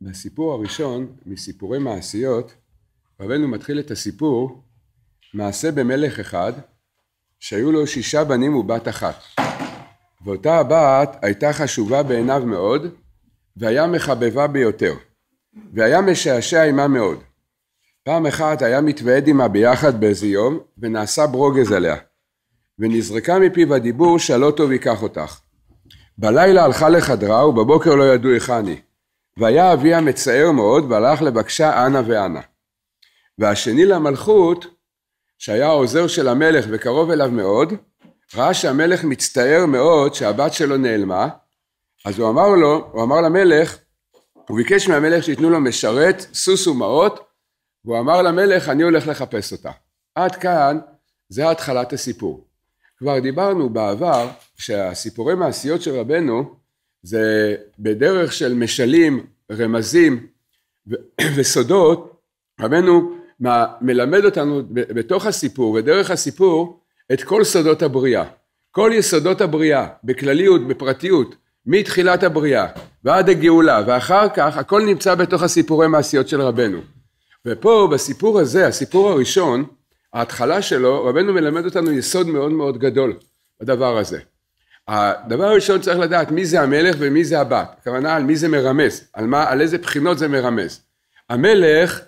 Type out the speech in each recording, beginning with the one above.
בסיפור הראשון, מסיפורי מעשיות, רבנו מתחיל את הסיפור מעשה במלך אחד שהיו לו שישה בנים ובת אחת. ואותה הבת הייתה חשובה בעיניו מאוד והיה מחבבה ביותר והיה משעשע עימה מאוד. פעם אחת היה מתוועד עימה ביחד באיזה יום ונעשה ברוגז עליה ונזרקה מפיו הדיבור שלא טוב ייקח אותך. בלילה הלכה לחדרה ובבוקר לא ידעו היכן היא. והיה אביה מצער מאוד והלך לבקשה אנה ואנה. והשני למלכות, שהיה העוזר של המלך וקרוב אליו מאוד, ראה שהמלך מצטער מאוד שהבת שלו נעלמה, אז הוא אמר לו, הוא אמר למלך, הוא ביקש מהמלך שייתנו לו משרת, סוס ומעות, והוא אמר למלך, אני הולך לחפש אותה. עד כאן, זה התחלת הסיפור. כבר דיברנו בעבר שהסיפורי מעשיות של רבנו זה בדרך של משלים, רמזים וסודות, רבנו מלמד אותנו בתוך הסיפור ודרך הסיפור את כל סודות הבריאה. כל יסודות הבריאה, בכלליות, בפרטיות, מתחילת הבריאה ועד הגאולה, ואחר כך הכל נמצא בתוך הסיפורי מעשיות של רבנו. ופה בסיפור הזה, הסיפור הראשון, ההתחלה שלו, רבנו מלמד אותנו יסוד מאוד מאוד גדול בדבר הזה. הדבר הראשון צריך לדעת מי זה המלך ומי זה הבת, הכוונה על מי זה מרמז, על, מה, על איזה בחינות זה מרמז. המלך,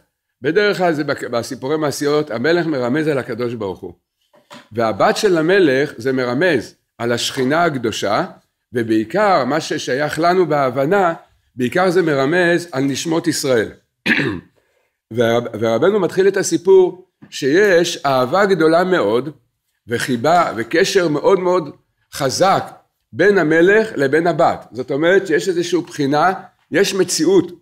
בדרך כלל זה בסיפורי מעשיות, המלך מרמז על הקדוש ברוך הוא. והבת של המלך זה מרמז על השכינה הקדושה, ובעיקר מה ששייך לנו בהבנה, בעיקר זה מרמז על נשמות ישראל. ורב, ורבנו מתחיל את הסיפור שיש אהבה גדולה מאוד וחיבה וקשר מאוד מאוד חזק בין המלך לבין הבת. זאת אומרת שיש איזושהי בחינה, יש מציאות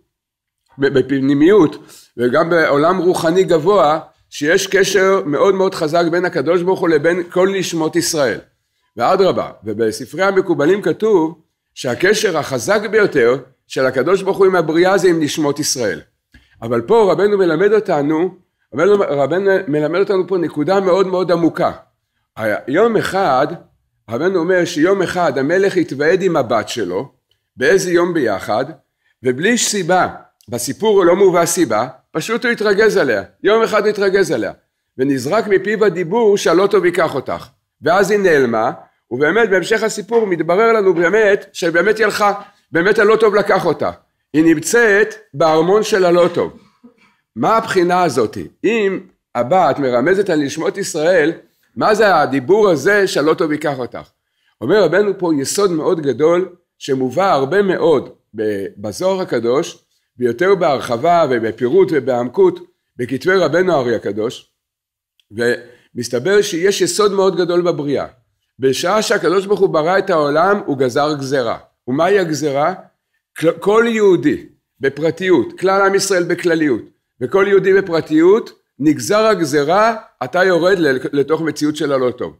בפנימיות וגם בעולם רוחני גבוה שיש קשר מאוד מאוד חזק בין הקדוש ברוך הוא לבין כל נשמות ישראל. ואדרבה, ובספרי המקובלים כתוב שהקשר החזק ביותר של הקדוש ברוך הוא עם הבריאה זה עם נשמות ישראל. אבל פה רבנו מלמד אותנו, רבנו, מלמד אותנו פה נקודה מאוד מאוד עמוקה. יום אחד הר"ן אומר שיום אחד המלך התוועד עם הבת שלו, באיזה יום ביחד, ובלי סיבה, בסיפור הוא לא מובא סיבה, פשוט הוא התרגז עליה, יום אחד הוא התרגז עליה, ונזרק מפיו הדיבור שהלא טוב ייקח אותך, ואז היא נעלמה, ובאמת בהמשך הסיפור מתברר לנו באמת שבאמת היא הלכה, באמת הלא טוב לקח אותה, היא נמצאת בארמון של הלא טוב. מה הבחינה הזאתי? אם הבת מרמזת על נשמות ישראל, מה זה הדיבור הזה שהלא טוב ייקח אותך? אומר רבנו פה יסוד מאוד גדול שמובא הרבה מאוד בזוהר הקדוש ויותר בהרחבה ובפירוט ובעמקות בכתבי רבנו הארי הקדוש ומסתבר שיש יסוד מאוד גדול בבריאה בשעה שהקדוש ברוך הוא ברא את העולם הוא גזר גזרה ומהי הגזרה? כל יהודי בפרטיות, כלל עם ישראל בכלליות וכל יהודי בפרטיות נגזר הגזרה, אתה יורד לתוך מציאות של הלא טוב.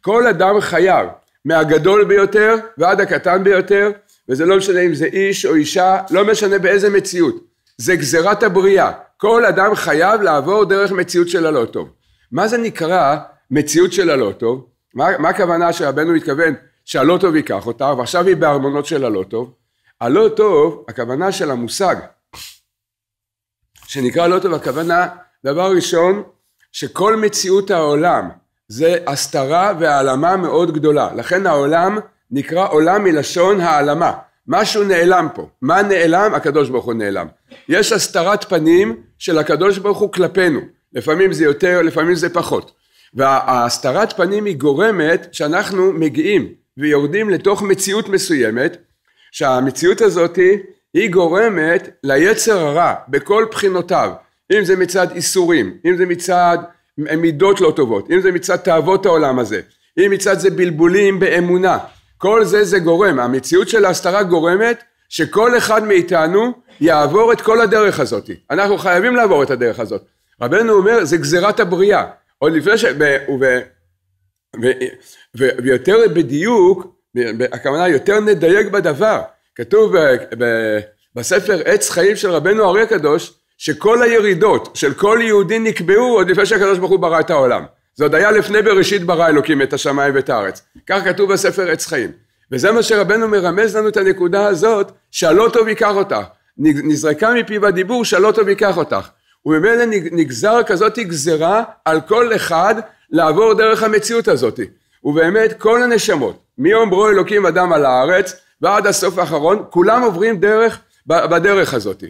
כל אדם חייב, מהגדול ביותר ועד הקטן ביותר, וזה לא משנה אם זה איש או אישה, לא משנה באיזה מציאות. זה גזירת הבריאה. כל אדם חייב לעבור דרך מציאות של הלא טוב. מה זה נקרא מציאות של הלא טוב? מה, מה הכוונה שרבנו מתכוון שהלא טוב ייקח אותה, ועכשיו היא בארמונות של הלא טוב? הלא טוב, הכוונה של המושג שנקרא לא טוב, הכוונה דבר ראשון, שכל מציאות העולם זה הסתרה והעלמה מאוד גדולה. לכן העולם נקרא עולם מלשון העלמה. משהו נעלם פה. מה נעלם? הקדוש ברוך הוא נעלם. יש הסתרת פנים של הקדוש ברוך הוא כלפינו. לפעמים זה יותר, לפעמים זה פחות. וההסתרת פנים היא גורמת שאנחנו מגיעים ויורדים לתוך מציאות מסוימת, שהמציאות הזאת היא גורמת ליצר הרע בכל בחינותיו אם זה מצד איסורים, אם זה מצד מידות לא טובות, אם זה מצד תאוות העולם הזה, אם מצד זה בלבולים באמונה, כל זה זה גורם, המציאות של ההסתרה גורמת שכל אחד מאיתנו יעבור את כל הדרך הזאת, אנחנו חייבים לעבור את הדרך הזאת, רבנו אומר זה גזירת הבריאה, עוד לפני ש... ו... ו... ו... ו... ויותר בדיוק, הכוונה יותר נדייק בדבר, כתוב ב... ב... בספר עץ חיים של רבנו אריה הקדוש שכל הירידות של כל יהודי נקבעו עוד לפני שהקדוש ברוך הוא ברא את העולם. זה עוד היה לפני בראשית ברא אלוקים את השמיים ואת הארץ. כך כתוב בספר עץ חיים. וזה מה שרבנו מרמז לנו את הנקודה הזאת, שהלא טוב ייקח אותך. נזרקה מפיו הדיבור שהלא טוב ייקח אותך. וממילא נגזר כזאת גזרה על כל אחד לעבור דרך המציאות הזאת. ובאמת כל הנשמות, מאומרו אלוקים אדם על הארץ ועד הסוף האחרון, כולם עוברים דרך, בדרך הזאת.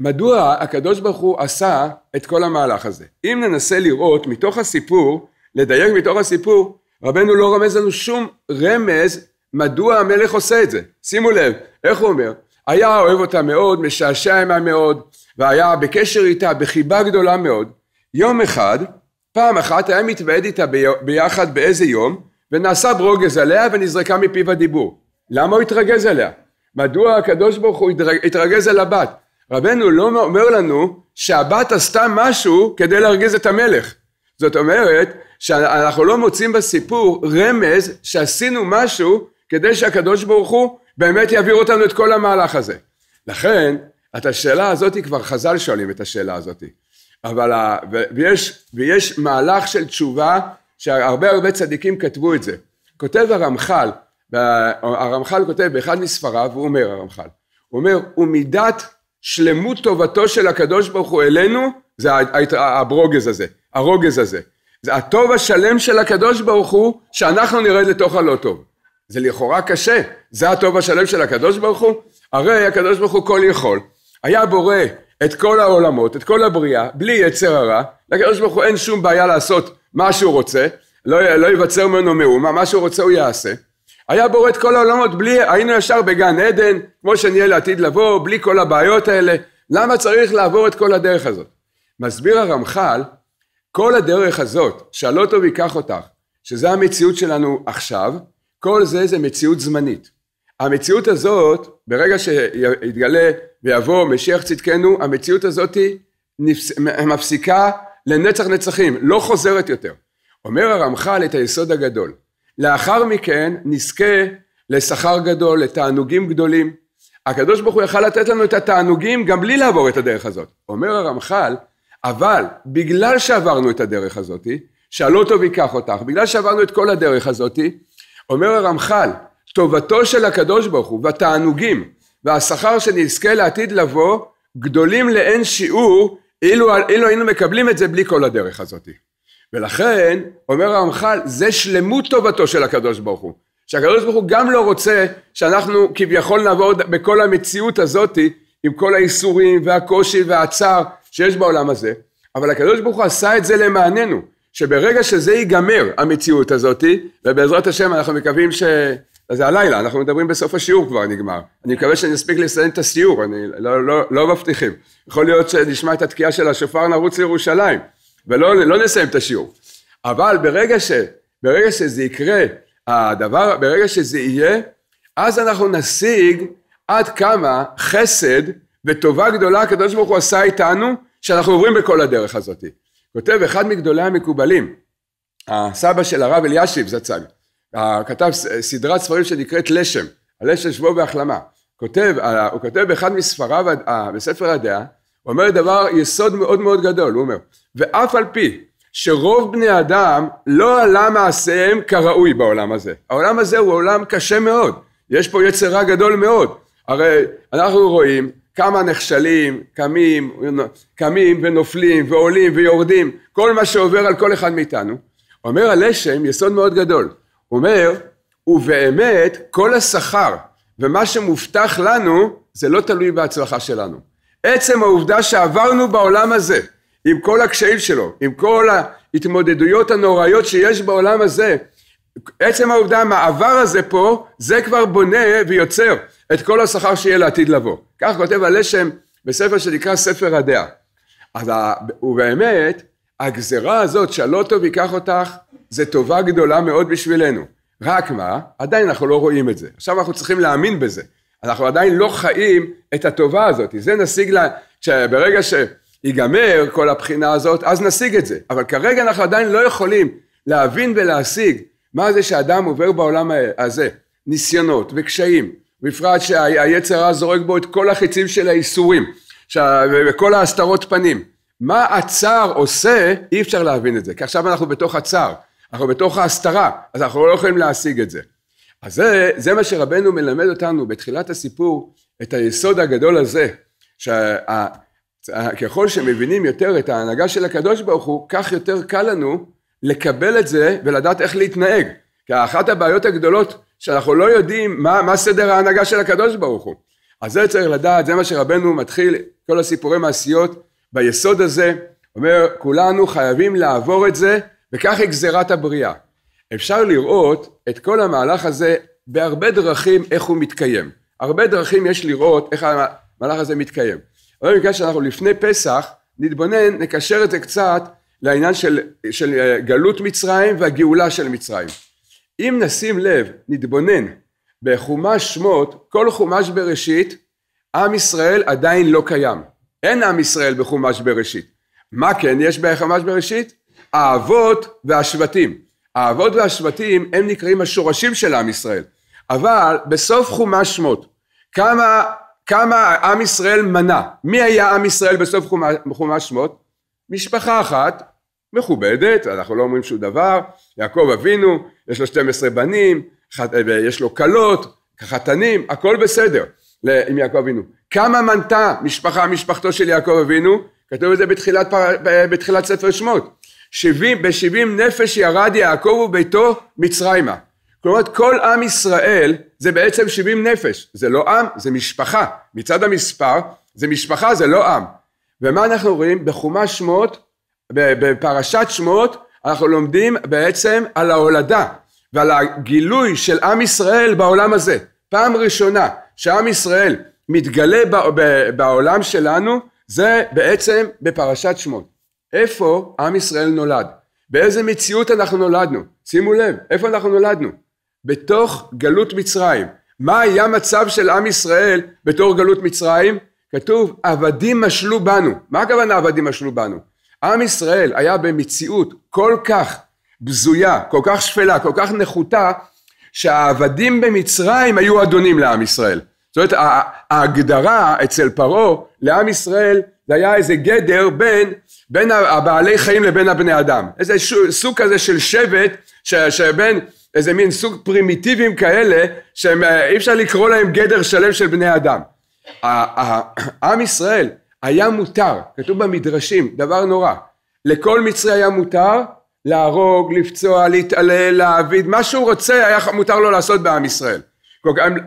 מדוע הקדוש ברוך הוא עשה את כל המהלך הזה? אם ננסה לראות מתוך הסיפור, לדייק מתוך הסיפור, רבנו לא רמז לנו שום רמז מדוע המלך עושה את זה. שימו לב, איך הוא אומר? היה אוהב אותה מאוד, משעשע עמה מאוד, והיה בקשר איתה, בחיבה גדולה מאוד. יום אחד, פעם אחת היה מתוועד איתה ביחד באיזה יום, ונעשה ברוגז עליה ונזרקה מפיו הדיבור. למה הוא התרגז עליה? מדוע הקדוש ברוך הוא התרגז על הבת? רבנו לא אומר לנו שהבת עשתה משהו כדי להרגיז את המלך. זאת אומרת שאנחנו לא מוצאים בסיפור רמז שעשינו משהו כדי שהקדוש ברוך הוא באמת יעביר אותנו את כל המהלך הזה. לכן, את השאלה הזאת כבר חז"ל שואלים את השאלה הזאת. אבל, ויש, ויש מהלך של תשובה שהרבה הרבה צדיקים כתבו את זה. כותב הרמח"ל, הרמח"ל כותב באחד מספריו, הוא אומר הרמח"ל, הוא אומר, ומידת שלמות טובתו של הקדוש ברוך הוא אלינו, זה הברוגז הזה, הרוגז הזה. זה הטוב השלם של הקדוש ברוך הוא, שאנחנו נרד לתוך הלא טוב. זה לכאורה קשה, זה הטוב השלם של הקדוש ברוך הוא? הרי הקדוש ברוך הוא כל יכול, היה בורא את כל העולמות, את כל הבריאה, בלי יצר הרע, לקדוש ברוך הוא אין שום בעיה לעשות מה שהוא רוצה, לא, לא ייווצר ממנו מאומה, מה שהוא רוצה הוא יעשה. היה בורא את כל העולמות, בלי, היינו ישר בגן עדן, כמו שנהיה לעתיד לבוא, בלי כל הבעיות האלה. למה צריך לעבור את כל הדרך הזאת? מסביר הרמח"ל, כל הדרך הזאת, שהלא טוב ייקח אותך, שזה המציאות שלנו עכשיו, כל זה זה מציאות זמנית. המציאות הזאת, ברגע שיתגלה ויבוא משיח צדקנו, המציאות הזאת היא נפס... מפסיקה לנצח נצחים, לא חוזרת יותר. אומר הרמח"ל את היסוד הגדול. לאחר מכן נזכה לשכר גדול, לתענוגים גדולים. הקדוש ברוך הוא יכל לתת לנו את התענוגים גם בלי לעבור את הדרך הזאת. אומר הרמח"ל, אבל בגלל שעברנו את הדרך הזאת, שאלו טוב ייקח אותך, בגלל שעברנו את כל הדרך הזאת, אומר הרמח"ל, טובתו של הקדוש ברוך הוא והתענוגים והשכר שנזכה לעתיד לבוא, גדולים לאין שיעור, אילו, אילו היינו מקבלים את זה בלי כל הדרך הזאת. ולכן, אומר הרמח"ל, זה שלמות טובתו של הקדוש ברוך הוא. שהקדוש ברוך הוא גם לא רוצה שאנחנו כביכול נעבור בכל המציאות הזאת עם כל האיסורים והקושי והצער שיש בעולם הזה, אבל הקדוש ברוך הוא עשה את זה למעננו, שברגע שזה ייגמר, המציאות הזאת ובעזרת השם אנחנו מקווים ש... זה הלילה, אנחנו מדברים בסוף השיעור כבר נגמר. אני מקווה שאני אספיק לסיים את הסיור, אני לא, לא, לא מבטיחים. יכול להיות שנשמע את התקיעה של השופר נרוץ לירושלים. ולא לא נסיים את השיעור. אבל ברגע, ש, ברגע שזה יקרה, הדבר, ברגע שזה יהיה, אז אנחנו נשיג עד כמה חסד וטובה גדולה הקדוש ברוך הוא עשה איתנו, שאנחנו עוברים בכל הדרך הזאת. כותב אחד מגדולי המקובלים, הסבא של הרב אלישיב זצ"ל, כתב סדרת ספרים שנקראת לשם, הלשם שבו והחלמה. כותב, הוא כותב באחד מספריו, בספר הדעה, הוא אומר דבר יסוד מאוד מאוד גדול, הוא אומר, ואף על פי שרוב בני אדם לא עלה מעשיהם כראוי בעולם הזה. העולם הזה הוא עולם קשה מאוד, יש פה יצרה גדול מאוד. הרי אנחנו רואים כמה נכשלים, קמים, קמים ונופלים ועולים ויורדים, כל מה שעובר על כל אחד מאיתנו. אומר הלשם יסוד מאוד גדול, הוא אומר, ובאמת כל השכר ומה שמובטח לנו זה לא תלוי בהצלחה שלנו. עצם העובדה שעברנו בעולם הזה, עם כל הקשיים שלו, עם כל ההתמודדויות הנוראיות שיש בעולם הזה, עצם העובדה, המעבר הזה פה, זה כבר בונה ויוצר את כל השכר שיהיה לעתיד לבוא. כך כותב הלשם בספר שנקרא ספר הדעה. אז ובאמת, הגזרה הזאת, טוב ייקח אותך, זה טובה גדולה מאוד בשבילנו. רק מה, עדיין אנחנו לא רואים את זה. עכשיו אנחנו צריכים להאמין בזה. אנחנו עדיין לא חיים את הטובה הזאת. זה נשיג לה, שברגע שיגמר כל הבחינה הזאת, אז נשיג את זה. אבל כרגע אנחנו עדיין לא יכולים להבין ולהשיג מה זה שאדם עובר בעולם הזה. ניסיונות וקשיים, בפרט שהיצר הרע זורק בו את כל החיצים של האיסורים, וכל ההסתרות פנים. מה הצער עושה, אי אפשר להבין את זה, כי עכשיו אנחנו בתוך הצער, אנחנו בתוך ההסתרה, אז אנחנו לא יכולים להשיג את זה. אז זה, זה מה שרבנו מלמד אותנו בתחילת הסיפור, את היסוד הגדול הזה, שככל שמבינים יותר את ההנהגה של הקדוש ברוך הוא, כך יותר קל לנו לקבל את זה ולדעת איך להתנהג. כי אחת הבעיות הגדולות שאנחנו לא יודעים מה, מה סדר ההנהגה של הקדוש ברוך הוא. אז זה צריך לדעת, זה מה שרבנו מתחיל, כל הסיפורי מעשיות ביסוד הזה, אומר כולנו חייבים לעבור את זה וכך היא גזירת הבריאה. אפשר לראות את כל המהלך הזה בהרבה דרכים איך הוא מתקיים. הרבה דרכים יש לראות איך המהלך הזה מתקיים. אבל במקרה שאנחנו לפני פסח, נתבונן, נקשר את זה קצת לעניין של, של אה, גלות מצרים והגאולה של מצרים. אם נשים לב, נתבונן, בחומש שמות, כל חומש בראשית, עם ישראל עדיין לא קיים. אין עם ישראל בחומש בראשית. מה כן יש בחומש בראשית? האבות והשבטים. האבות והשבטים הם נקראים השורשים של עם ישראל, אבל בסוף חומש שמות, כמה, כמה עם ישראל מנה, מי היה עם ישראל בסוף חומש, שמות? משפחה אחת, מכובדת, אנחנו לא אומרים שום דבר, יעקב אבינו, יש לו 12 בנים, יש לו כלות, חתנים, הכל בסדר עם יעקב אבינו. כמה מנתה משפחה, משפחתו של יעקב אבינו? כתוב את זה בתחילת, בתחילת ספר שמות. שבעים נפש ירד יעקב וביתו מצרימה. כלומר כל עם ישראל זה בעצם שבעים נפש, זה לא עם, זה משפחה. מצד המספר זה משפחה, זה לא עם. ומה אנחנו רואים? בחומש שמות, בפרשת שמות, אנחנו לומדים בעצם על ההולדה ועל הגילוי של עם ישראל בעולם הזה. פעם ראשונה שעם ישראל מתגלה בעולם שלנו, זה בעצם בפרשת שמות. איפה עם ישראל נולד? באיזה מציאות אנחנו נולדנו? שימו לב, איפה אנחנו נולדנו? בתוך גלות מצרים. מה היה מצב של עם ישראל בתור גלות מצרים? כתוב, עבדים משלו בנו. מה הכוונה עבדים משלו בנו? עם ישראל היה במציאות כל כך בזויה, כל כך שפלה, כל כך נחותה, שהעבדים במצרים היו אדונים לעם ישראל. זאת אומרת, ההגדרה אצל פרעה לעם ישראל זה היה איזה גדר בין בין הבעלי חיים לבין הבני אדם. איזה סוג כזה של שבט, ש, שבין איזה מין סוג פרימיטיבים כאלה, שאי אה, אפשר לקרוא להם גדר שלם של בני אדם. עם ישראל היה מותר, כתוב במדרשים, דבר נורא, לכל מצרי היה מותר להרוג, לפצוע, להתעלל, להעביד, מה שהוא רוצה היה מותר לו לעשות בעם ישראל.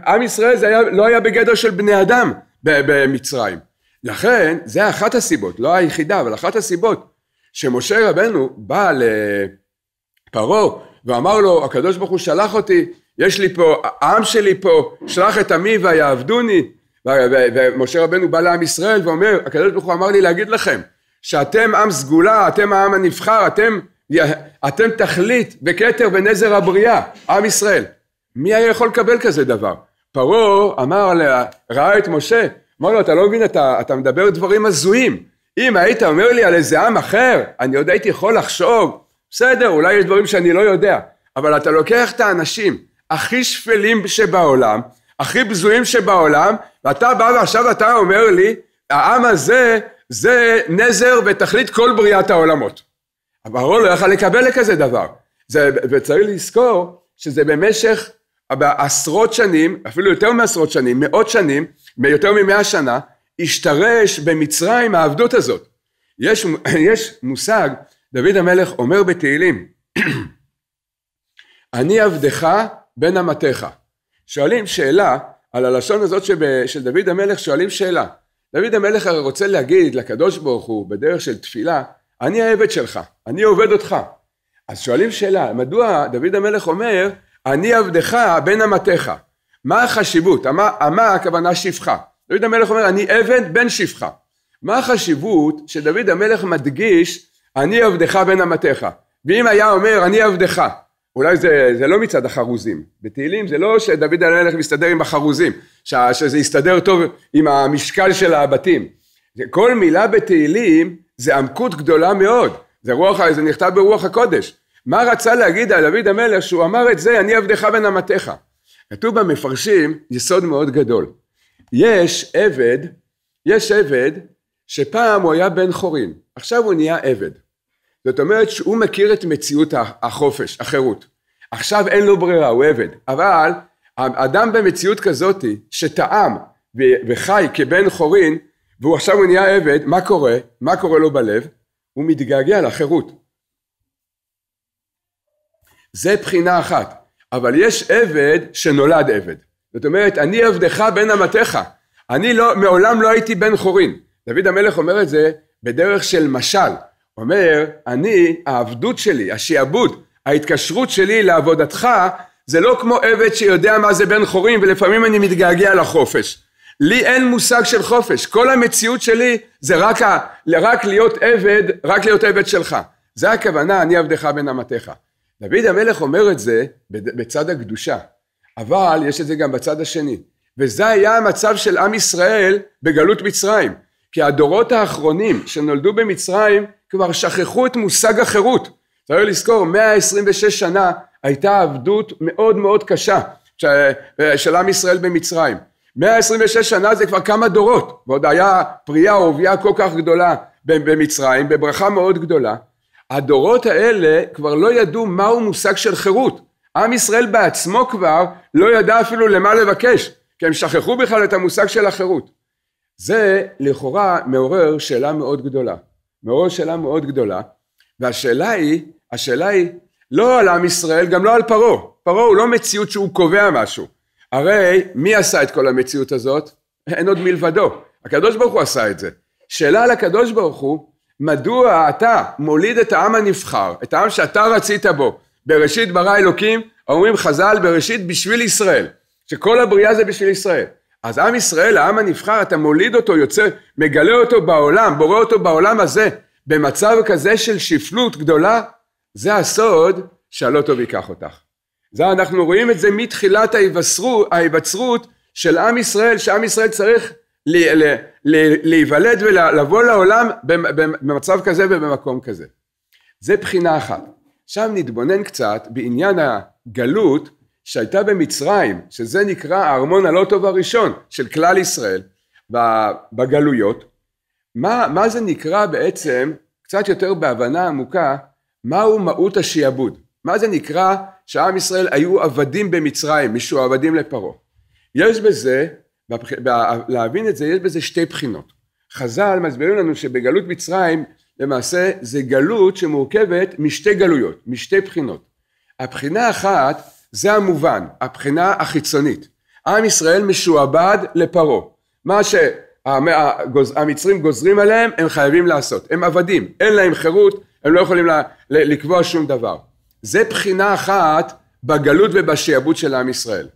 עם ישראל זה היה, לא היה בגדר של בני אדם במצרים. לכן, זה אחת הסיבות, לא היחידה, אבל אחת הסיבות שמשה רבנו בא לפרעה ואמר לו, הקדוש ברוך הוא שלח אותי, יש לי פה, העם שלי פה, שלח את עמי ויעבדוני. ומשה רבנו בא לעם ישראל ואומר, הקדוש ברוך הוא אמר לי להגיד לכם, שאתם עם סגולה, אתם העם הנבחר, אתם, אתם תכלית וכתר ונזר הבריאה, עם ישראל. מי היה יכול לקבל כזה דבר? פרעה אמר, ראה את משה, אמר לו, אתה לא מבין, אתה, אתה מדבר דברים הזויים. אם היית אומר לי על איזה עם אחר, אני עוד הייתי יכול לחשוב, בסדר, אולי יש דברים שאני לא יודע, אבל אתה לוקח את האנשים הכי שפלים שבעולם, הכי בזויים שבעולם, ואתה בא ועכשיו אתה אומר לי, העם הזה זה נזר ותכלית כל בריאת העולמות. אבל הוא לא יכל לקבל כזה דבר. זה, וצריך לזכור שזה במשך עשרות שנים, אפילו יותר מעשרות שנים, מאות שנים, ביותר ממאה שנה, השתרש במצרים העבדות הזאת. יש, יש מושג, דוד המלך אומר בתהילים, אני עבדך בין אמתיך. שואלים שאלה, על הלשון הזאת שב, של דוד המלך שואלים שאלה. דוד המלך הרי רוצה להגיד לקדוש ברוך הוא בדרך של תפילה, אני העבד שלך, אני עובד אותך. אז שואלים שאלה, מדוע דוד המלך אומר, אני עבדך בין אמתיך? מה החשיבות? המה, המה הכוונה שפחה. דוד המלך אומר, אני עבד בן שפחה. מה החשיבות שדוד המלך מדגיש, אני עבדך בן אמתיך. ואם היה אומר, אני עבדך, אולי זה, זה לא מצד החרוזים. בתהילים זה לא שדוד המלך מסתדר עם החרוזים, ש, שזה יסתדר טוב עם המשקל של הבתים. כל מילה בתהילים זה עמקות גדולה מאוד. זה רוח, זה נכתב ברוח הקודש. מה רצה להגיד על דוד המלך שהוא אמר את זה, אני עבדך בן אמתיך. כתוב במפרשים יסוד מאוד גדול. יש עבד, יש עבד שפעם הוא היה בן חורין, עכשיו הוא נהיה עבד. זאת אומרת שהוא מכיר את מציאות החופש, החירות. עכשיו אין לו ברירה, הוא עבד. אבל אדם במציאות כזאת שטעם וחי כבן חורין, והוא עכשיו הוא נהיה עבד, מה קורה? מה קורה לו בלב? הוא מתגעגע לחירות. זה בחינה אחת. אבל יש עבד שנולד עבד. זאת אומרת, אני עבדך בן אמתיך. אני לא, מעולם לא הייתי בן חורין. דוד המלך אומר את זה בדרך של משל. אומר, אני, העבדות שלי, השעבוד, ההתקשרות שלי לעבודתך, זה לא כמו עבד שיודע מה זה בן חורין, ולפעמים אני מתגעגע לחופש. לי אין מושג של חופש. כל המציאות שלי זה רק, ה, רק להיות עבד, רק להיות עבד שלך. זה הכוונה, אני עבדך בן אמתיך. דוד המלך אומר את זה בצד הקדושה, אבל יש את זה גם בצד השני. וזה היה המצב של עם ישראל בגלות מצרים. כי הדורות האחרונים שנולדו במצרים כבר שכחו את מושג החירות. צריך לזכור, 126 שנה הייתה עבדות מאוד מאוד קשה של עם ישראל במצרים. 126 שנה זה כבר כמה דורות, ועוד היה פרייה עובייה כל כך גדולה במצרים, בברכה מאוד גדולה. הדורות האלה כבר לא ידעו מהו מושג של חירות. עם ישראל בעצמו כבר לא ידע אפילו למה לבקש, כי הם שכחו בכלל את המושג של החירות. זה לכאורה מעורר שאלה מאוד גדולה. מעורר שאלה מאוד גדולה, והשאלה היא, השאלה היא לא על עם ישראל, גם לא על פרעה. פרעה הוא לא מציאות שהוא קובע משהו. הרי מי עשה את כל המציאות הזאת? אין עוד מלבדו. הקדוש ברוך הוא עשה את זה. שאלה על הקדוש ברוך הוא, מדוע אתה מוליד את העם הנבחר, את העם שאתה רצית בו, בראשית ברא אלוקים, אומרים חז"ל בראשית בשביל ישראל, שכל הבריאה זה בשביל ישראל. אז עם ישראל, העם הנבחר, אתה מוליד אותו, יוצא, מגלה אותו בעולם, בורא אותו בעולם הזה, במצב כזה של שפלות גדולה, זה הסוד שהלא טוב ייקח אותך. זה אנחנו רואים את זה מתחילת ההיווצרות, של עם ישראל, שעם ישראל צריך להיוולד ולבוא לעולם במצב כזה ובמקום כזה. זה בחינה אחת. שם נתבונן קצת בעניין הגלות שהייתה במצרים, שזה נקרא הארמון הלא טוב הראשון של כלל ישראל בגלויות. מה, מה זה נקרא בעצם, קצת יותר בהבנה עמוקה, מהו מהות השעבוד? מה זה נקרא שעם ישראל היו עבדים במצרים, משועבדים לפרעה? יש בזה להבין את זה, יש בזה שתי בחינות. חז"ל מסבירים לנו שבגלות מצרים, למעשה זה גלות שמורכבת משתי גלויות, משתי בחינות. הבחינה האחת זה המובן, הבחינה החיצונית. עם ישראל משועבד לפרעה. מה שהמצרים גוזרים עליהם, הם חייבים לעשות. הם עבדים, אין להם חירות, הם לא יכולים לקבוע שום דבר. זה בחינה אחת בגלות ובשעבוד של עם ישראל.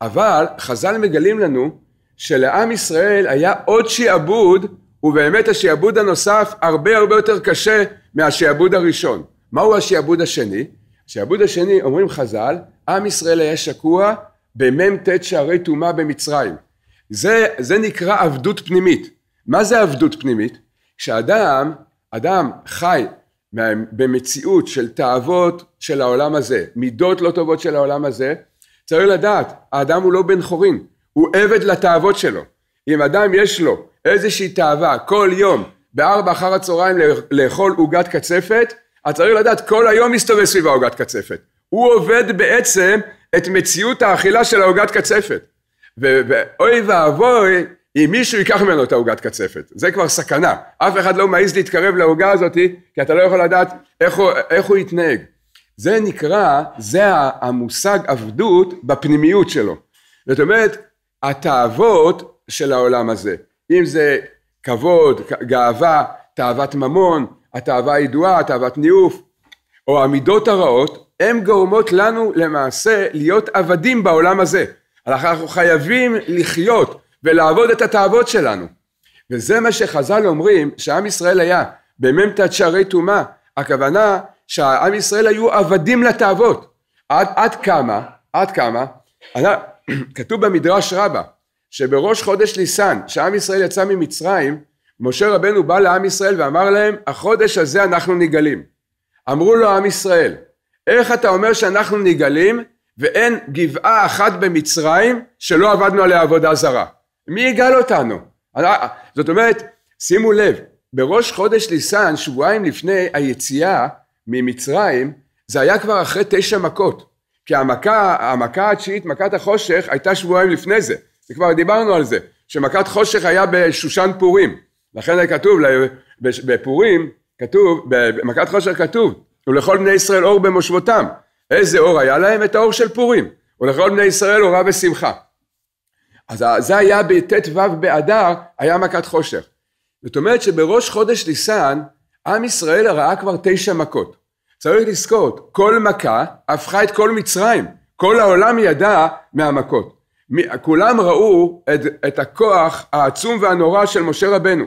אבל חז"ל מגלים לנו שלעם ישראל היה עוד שיעבוד, ובאמת השיעבוד הנוסף הרבה הרבה יותר קשה מהשיעבוד הראשון. מהו השיעבוד השני? השיעבוד השני, אומרים חז"ל, עם ישראל היה שקוע במ"ט שערי טומאה במצרים. זה, זה נקרא עבדות פנימית. מה זה עבדות פנימית? כשאדם, אדם חי במציאות של תאוות של העולם הזה, מידות לא טובות של העולם הזה, צריך לדעת, האדם הוא לא בן חורין, הוא עבד לתאוות שלו. אם אדם יש לו איזושהי תאווה כל יום בארבע אחר הצהריים לא- לאכול עוגת קצפת, אז צריך לדעת כל היום מסתובב סביב העוגת קצפת. הוא עובד בעצם את מציאות האכילה של העוגת קצפת. ואוי ואבוי אם מישהו ייקח ממנו את העוגת קצפת. זה כבר סכנה. אף אחד לא מעז להתקרב לעוגה הזאת, כי אתה לא יכול לדעת איך הוא, איך הוא יתנהג. זה נקרא, זה המושג עבדות בפנימיות שלו. זאת אומרת, התאוות של העולם הזה. אם זה כבוד, גאווה, תאוות ממון, התאווה הידועה, תאוות ניאוף, או המידות הרעות, הן גורמות לנו למעשה להיות עבדים בעולם הזה. אנחנו חייבים לחיות ולעבוד את התאוות שלנו. וזה מה שחז"ל אומרים שעם ישראל היה במ"ת שערי טומאה, הכוונה שעם ישראל היו עבדים לתאוות. עד, עד כמה, עד כמה, כתוב במדרש רבה, שבראש חודש ניסן, שעם ישראל יצא ממצרים, משה רבנו בא לעם ישראל ואמר להם, החודש הזה אנחנו נגלים אמרו לו עם ישראל, איך אתה אומר שאנחנו נגלים ואין גבעה אחת במצרים שלא עבדנו עליה עבודה זרה? מי יגאל אותנו? אה, אה, זאת אומרת, שימו לב, בראש חודש ניסן, שבועיים לפני היציאה ממצרים, זה היה כבר אחרי תשע מכות. כי המכה, המכה התשיעית, מכת החושך, הייתה שבועיים לפני זה. וכבר דיברנו על זה, שמכת חושך היה בשושן פורים. לכן היה כתוב, בפורים, כתוב, במכת חושך כתוב, ולכל בני ישראל אור במושבותם. איזה אור היה להם? את האור של פורים. ולכל בני ישראל אורה ושמחה. אז זה היה בט"ו באדר, היה מכת חושך. זאת אומרת שבראש חודש ניסן, עם ישראל ראה כבר תשע מכות. צריך לזכור, כל מכה הפכה את כל מצרים. כל העולם ידע מהמכות. כולם ראו את, את הכוח העצום והנורא של משה רבנו.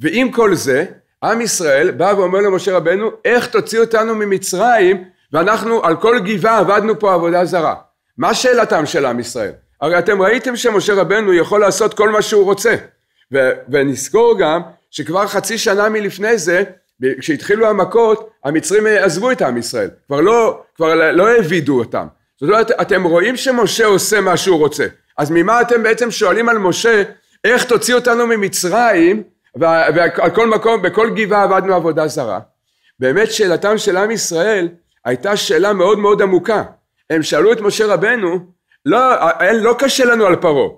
ועם כל זה, עם ישראל בא ואומר למשה רבנו, איך תוציא אותנו ממצרים, ואנחנו על כל גבעה עבדנו פה עבודה זרה. מה שאלתם של עם ישראל? הרי אתם ראיתם שמשה רבנו יכול לעשות כל מה שהוא רוצה. ו- ונזכור גם שכבר חצי שנה מלפני זה כשהתחילו המכות, המצרים עזבו את עם ישראל, כבר לא, כבר לא העבידו אותם. זאת אומרת, אתם רואים שמשה עושה מה שהוא רוצה, אז ממה אתם בעצם שואלים על משה, איך תוציא אותנו ממצרים, ועל כל מקום, בכל גבעה עבדנו עבודה זרה? באמת שאלתם של עם ישראל הייתה שאלה מאוד מאוד עמוקה. הם שאלו את משה רבנו, לא, לא קשה לנו על פרעה.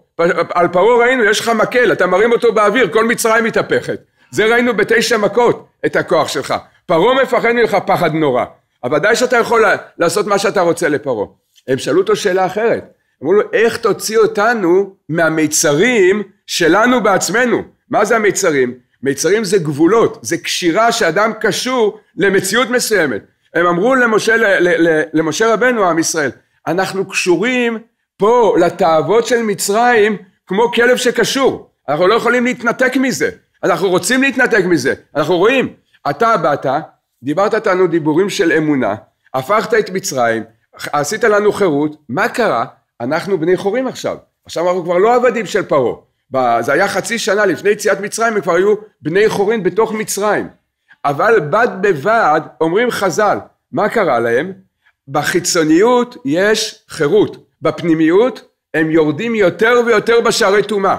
על פרעה ראינו, יש לך מקל, אתה מרים אותו באוויר, כל מצרים מתהפכת. זה ראינו בתשע מכות. את הכוח שלך. פרעה מפחד ממך פחד נורא. אבל ודאי שאתה יכול לעשות מה שאתה רוצה לפרעה. הם שאלו אותו שאלה אחרת. אמרו לו, איך תוציא אותנו מהמיצרים שלנו בעצמנו? מה זה המיצרים? מיצרים זה גבולות, זה קשירה שאדם קשור למציאות מסוימת. הם אמרו למשה, למשה רבנו, עם ישראל, אנחנו קשורים פה לתאוות של מצרים כמו כלב שקשור. אנחנו לא יכולים להתנתק מזה. אנחנו רוצים להתנתק מזה, אנחנו רואים, אתה באת, דיברת איתנו דיבורים של אמונה, הפכת את מצרים, עשית לנו חירות, מה קרה? אנחנו בני חורים עכשיו, עכשיו אנחנו כבר לא עבדים של פרעה, זה היה חצי שנה לפני יציאת מצרים, הם כבר היו בני חורין בתוך מצרים, אבל בד בבד אומרים חז"ל, מה קרה להם? בחיצוניות יש חירות, בפנימיות הם יורדים יותר ויותר בשערי טומאה,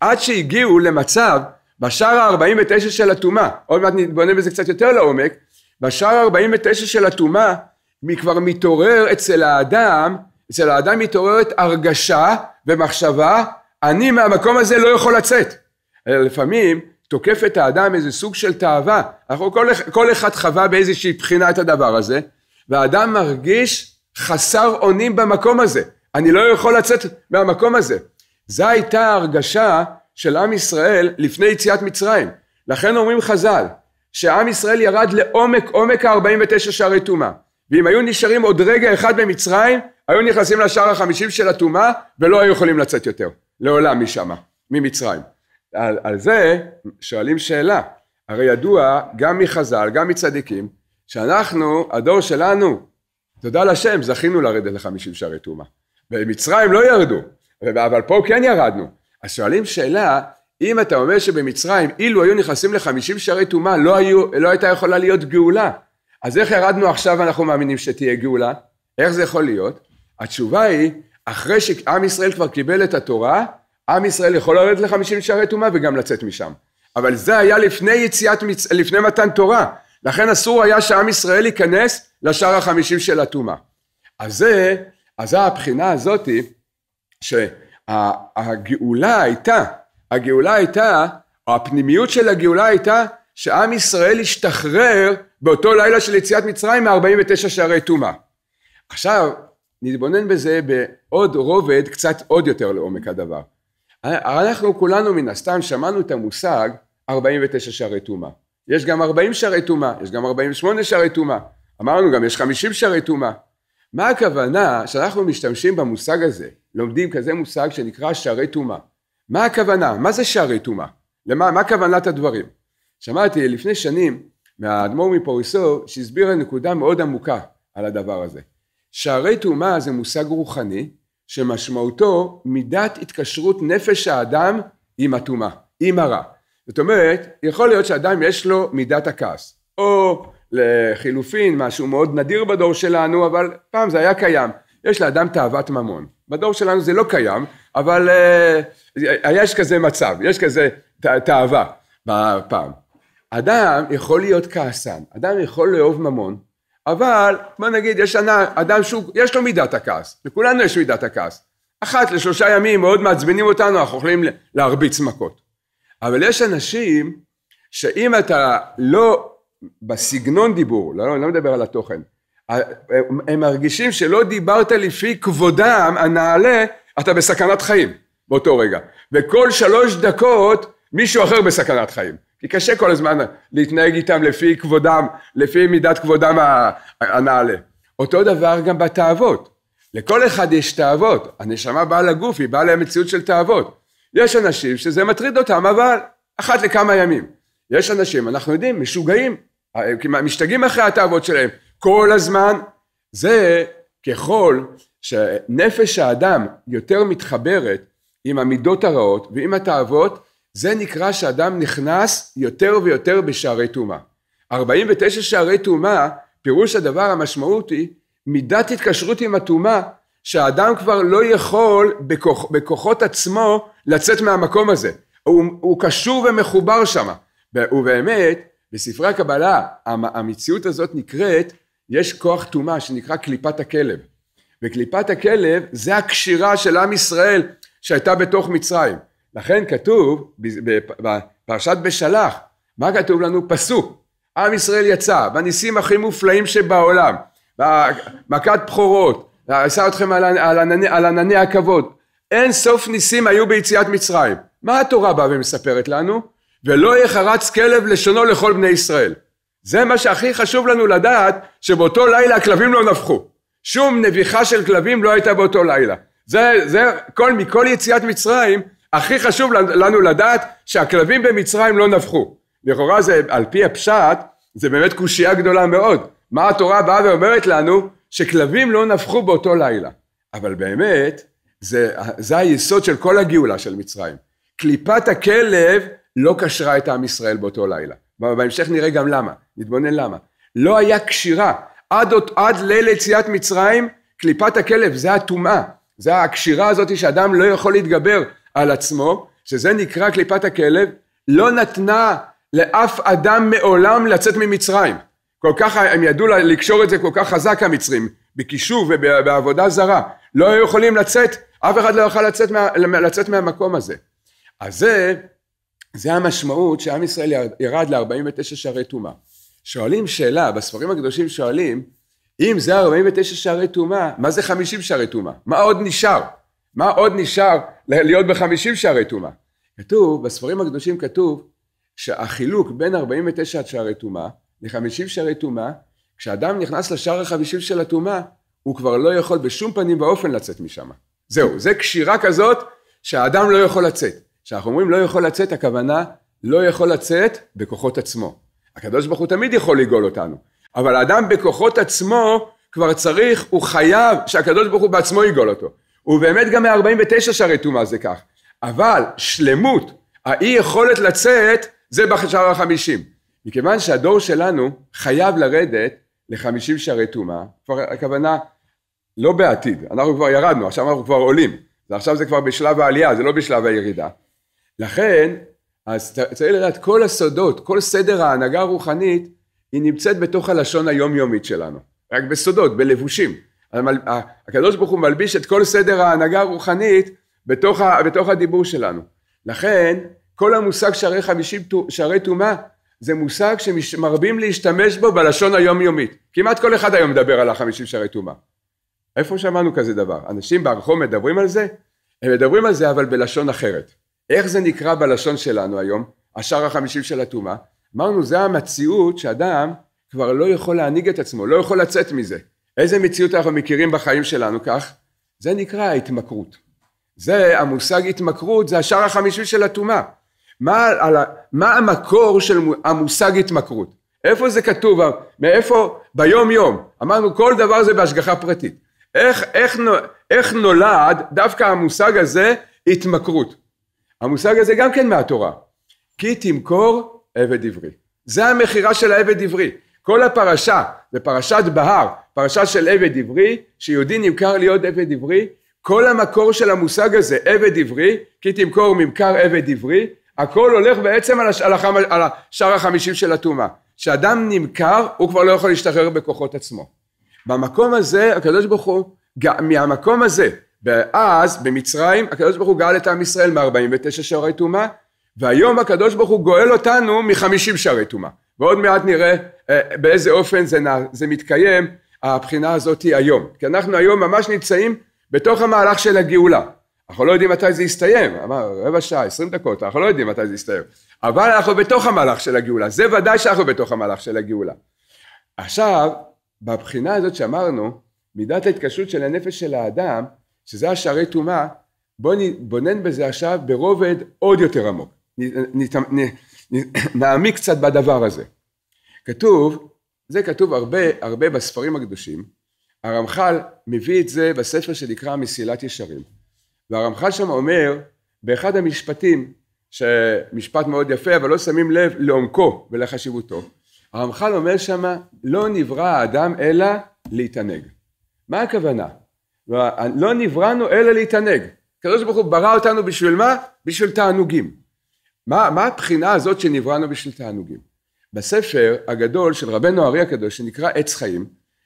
עד שהגיעו למצב בשער ה-49 של הטומאה, עוד מעט נתבונן בזה קצת יותר לעומק, בשער ה-49 של הטומאה כבר מתעורר אצל האדם, אצל האדם מתעוררת הרגשה ומחשבה, אני מהמקום הזה לא יכול לצאת. לפעמים תוקף את האדם איזה סוג של תאווה, אנחנו כל, כל אחד חווה באיזושהי בחינה את הדבר הזה, והאדם מרגיש חסר אונים במקום הזה, אני לא יכול לצאת מהמקום הזה. זו הייתה ההרגשה של עם ישראל לפני יציאת מצרים. לכן אומרים חז"ל, שעם ישראל ירד לעומק עומק ה-49 שערי טומאה. ואם היו נשארים עוד רגע אחד במצרים, היו נכנסים לשער החמישים של הטומאה, ולא היו יכולים לצאת יותר, לעולם משם, ממצרים. על, על זה שואלים שאלה. הרי ידוע גם מחז"ל, גם מצדיקים, שאנחנו, הדור שלנו, תודה לשם, זכינו לרדת לחמישים שערי טומאה. במצרים לא ירדו, אבל פה כן ירדנו. אז שואלים שאלה, אם אתה אומר שבמצרים, אילו היו נכנסים לחמישים שערי טומאה, לא, לא הייתה יכולה להיות גאולה. אז איך ירדנו עכשיו ואנחנו מאמינים שתהיה גאולה? איך זה יכול להיות? התשובה היא, אחרי שעם ישראל כבר קיבל את התורה, עם ישראל יכול לרדת לחמישים שערי טומאה וגם לצאת משם. אבל זה היה לפני יציאת, מצ... לפני מתן תורה. לכן אסור היה שעם ישראל ייכנס לשער החמישים של הטומאה. אז זה, אז הבחינה הזאתי, ש... הגאולה הייתה, הגאולה הייתה, או הפנימיות של הגאולה הייתה, שעם ישראל השתחרר באותו לילה של יציאת מצרים מ-49 שערי טומאה. עכשיו, נתבונן בזה בעוד רובד, קצת עוד יותר לעומק הדבר. אנחנו כולנו מן הסתם שמענו את המושג 49 שערי טומאה. יש גם 40 שערי טומאה, יש גם 48 שערי טומאה. אמרנו גם יש 50 שערי טומאה. מה הכוונה שאנחנו משתמשים במושג הזה לומדים כזה מושג שנקרא שערי טומאה. מה הכוונה? מה זה שערי טומאה? למה, מה כוונת הדברים? שמעתי לפני שנים מהאדמו"ר מפוריסו שהסביר נקודה מאוד עמוקה על הדבר הזה. שערי טומאה זה מושג רוחני שמשמעותו מידת התקשרות נפש האדם עם הטומאה, עם הרע. זאת אומרת, יכול להיות שאדם יש לו מידת הכעס, או לחילופין, משהו מאוד נדיר בדור שלנו, אבל פעם זה היה קיים, יש לאדם תאוות ממון. בדור שלנו זה לא קיים, אבל uh, יש כזה מצב, יש כזה תאווה בפעם. אדם יכול להיות כעסן, אדם יכול לאהוב ממון, אבל בוא נגיד, יש אדם שהוא, יש לו מידת הכעס, לכולנו יש מידת הכעס. אחת לשלושה ימים מאוד מעצבנים אותנו, אנחנו יכולים להרביץ מכות. אבל יש אנשים שאם אתה לא בסגנון דיבור, לא, אני לא מדבר על התוכן, הם מרגישים שלא דיברת לפי כבודם הנעלה, אתה בסכנת חיים באותו רגע. וכל שלוש דקות מישהו אחר בסכנת חיים. כי קשה כל הזמן להתנהג איתם לפי כבודם, לפי מידת כבודם הנעלה. אותו דבר גם בתאוות. לכל אחד יש תאוות. הנשמה באה לגוף, היא באה למציאות של תאוות. יש אנשים שזה מטריד אותם, אבל אחת לכמה ימים. יש אנשים, אנחנו יודעים, משוגעים, אה, משתגעים אחרי התאוות שלהם. כל הזמן, זה ככל שנפש האדם יותר מתחברת עם המידות הרעות ועם התאוות, זה נקרא שאדם נכנס יותר ויותר בשערי טומאה. 49 שערי טומאה, פירוש הדבר המשמעות היא מידת התקשרות עם הטומאה, שהאדם כבר לא יכול בכוח, בכוחות עצמו לצאת מהמקום הזה. הוא, הוא קשור ומחובר שם. ובאמת, בספרי הקבלה, המציאות הזאת נקראת יש כוח טומאה שנקרא קליפת הכלב. וקליפת הכלב זה הקשירה של עם ישראל שהייתה בתוך מצרים. לכן כתוב בפרשת בשלח, מה כתוב לנו? פסוק. עם ישראל יצא, בניסים הכי מופלאים שבעולם, מכת בכורות, עשה אתכם על, על, ענני, על ענני הכבוד. אין סוף ניסים היו ביציאת מצרים. מה התורה באה ומספרת לנו? ולא יחרץ כלב לשונו לכל בני ישראל. זה מה שהכי חשוב לנו לדעת, שבאותו לילה הכלבים לא נבחו. שום נביחה של כלבים לא הייתה באותו לילה. זה, זה כל, מכל יציאת מצרים, הכי חשוב לנו לדעת שהכלבים במצרים לא נבחו. לכאורה זה, על פי הפשט, זה באמת קושייה גדולה מאוד. מה התורה באה ואומרת לנו? שכלבים לא נבחו באותו לילה. אבל באמת, זה, זה היסוד של כל הגאולה של מצרים. קליפת הכלב לא קשרה את עם ישראל באותו לילה. בהמשך נראה גם למה, נתבונן למה. לא היה קשירה. עד, עד עד ליל יציאת מצרים, קליפת הכלב, זה הטומאה. זה הקשירה הזאת שאדם לא יכול להתגבר על עצמו, שזה נקרא קליפת הכלב, לא נתנה לאף אדם מעולם לצאת ממצרים. כל כך, הם ידעו לקשור את זה כל כך חזק המצרים, בקישור ובעבודה זרה. לא היו יכולים לצאת, אף אחד לא יכול לצאת, מה, לצאת מהמקום הזה. אז זה זה המשמעות שעם ישראל ירד ל-49 שערי טומאה. שואלים שאלה, בספרים הקדושים שואלים, אם זה 49 שערי טומאה, מה זה 50 שערי טומאה? מה עוד נשאר? מה עוד נשאר להיות ב-50 שערי טומאה? כתוב, בספרים הקדושים כתוב שהחילוק בין 49 שערי טומאה ל-50 שערי טומאה, כשאדם נכנס לשער ה-50 של הטומאה, הוא כבר לא יכול בשום פנים ואופן לצאת משם. זהו, זה קשירה כזאת שהאדם לא יכול לצאת. כשאנחנו אומרים לא יכול לצאת, הכוונה לא יכול לצאת בכוחות עצמו. הקדוש ברוך הוא תמיד יכול לגאול אותנו, אבל האדם בכוחות עצמו כבר צריך, הוא חייב שהקדוש ברוך הוא בעצמו יגאול אותו. הוא באמת גם מ-49 שערי טומאה זה כך. אבל שלמות, האי יכולת לצאת, זה בשער החמישים. מכיוון שהדור שלנו חייב לרדת לחמישים שערי טומאה, כבר הכוונה לא בעתיד, אנחנו כבר ירדנו, עכשיו אנחנו כבר עולים, ועכשיו זה כבר בשלב העלייה, זה לא בשלב הירידה. לכן, אז צריך לדעת כל הסודות, כל סדר ההנהגה הרוחנית, היא נמצאת בתוך הלשון היומיומית שלנו, רק בסודות, בלבושים. הקדוש ברוך הוא מלביש את כל סדר ההנהגה הרוחנית בתוך, בתוך הדיבור שלנו. לכן, כל המושג שערי חמישים, שערי טומאה, זה מושג שמרבים להשתמש בו בלשון היומיומית. כמעט כל אחד היום מדבר על החמישים שערי טומאה. איפה שמענו כזה דבר? אנשים ברחוב מדברים על זה? הם מדברים על זה אבל בלשון אחרת. איך זה נקרא בלשון שלנו היום, השער החמישים של הטומאה? אמרנו, זה המציאות שאדם כבר לא יכול להנהיג את עצמו, לא יכול לצאת מזה. איזה מציאות אנחנו מכירים בחיים שלנו כך? זה נקרא ההתמכרות. זה, המושג התמכרות, זה השער החמישי של הטומאה. מה, מה המקור של המושג התמכרות? איפה זה כתוב? מאיפה? ביום-יום. אמרנו, כל דבר זה בהשגחה פרטית. איך, איך, איך נולד דווקא המושג הזה, התמכרות? המושג הזה גם כן מהתורה. כי תמכור עבד עברי. זה המכירה של העבד עברי. כל הפרשה, בפרשת בהר, פרשה של עבד עברי, שיהודי נמכר להיות עבד עברי, כל המקור של המושג הזה, עבד עברי, כי תמכור ממכר עבד עברי, הכל הולך בעצם על, הש, על, החמ, על השער החמישים של הטומאה. כשאדם נמכר, הוא כבר לא יכול להשתחרר בכוחות עצמו. במקום הזה, הקדוש ברוך הוא, מהמקום הזה, ואז במצרים הקדוש ברוך הוא גאל את עם ישראל מ-49 שערי טומאה, והיום הקדוש ברוך הוא גואל אותנו מ-50 שערי טומאה. ועוד מעט נראה אה, באיזה אופן זה, זה מתקיים הבחינה הזאת היום. כי אנחנו היום ממש נמצאים בתוך המהלך של הגאולה. אנחנו לא יודעים מתי זה יסתיים, אמר רבע שעה, עשרים דקות, אנחנו לא יודעים מתי זה יסתיים. אבל אנחנו בתוך המהלך של הגאולה, זה ודאי שאנחנו בתוך המהלך של הגאולה. עכשיו, בבחינה הזאת שאמרנו, מידת ההתקשרות של הנפש של האדם שזה השערי טומאה, בואו נתבונן בזה עכשיו ברובד עוד יותר עמוק. נעמיק קצת בדבר הזה. כתוב, זה כתוב הרבה הרבה בספרים הקדושים, הרמח"ל מביא את זה בספר שנקרא מסילת ישרים, והרמח"ל שם אומר באחד המשפטים, שמשפט מאוד יפה אבל לא שמים לב לעומקו ולחשיבותו, הרמח"ל אומר שם לא נברא האדם אלא להתענג. מה הכוונה? לא נבראנו אלא להתענג. הקדוש ברוך הוא ברא אותנו בשביל מה? בשביל תענוגים. מה, מה הבחינה הזאת שנבראנו בשביל תענוגים? בספר הגדול של רבנו הארי הקדוש שנקרא עץ חיים,